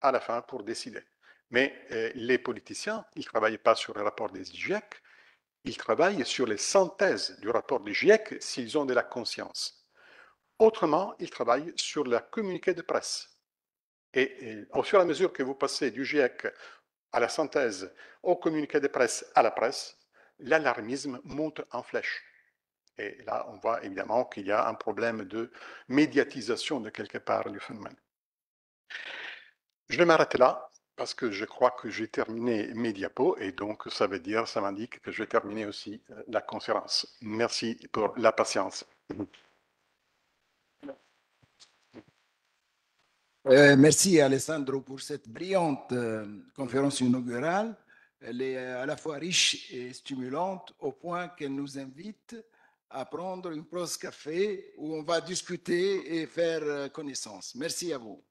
à la fin pour décider. Mais euh, les politiciens, ils ne travaillent pas sur le rapport des GIEC, ils travaillent sur les synthèses du rapport des GIEC s'ils ont de la conscience. Autrement, il travaille sur la communiqué de presse. Et, et, au fur et à mesure que vous passez du GIEC à la synthèse, au communiqué de presse, à la presse, l'alarmisme monte en flèche. Et là, on voit évidemment qu'il y a un problème de médiatisation de quelque part du phénomène. Je vais m'arrêter là parce que je crois que j'ai terminé mes diapos et donc ça veut dire, ça m'indique que je vais terminer aussi euh, la conférence. Merci pour la patience. Euh, merci Alessandro pour cette brillante euh, conférence inaugurale. Elle est euh, à la fois riche et stimulante au point qu'elle nous invite à prendre une pause café où on va discuter et faire connaissance. Merci à vous.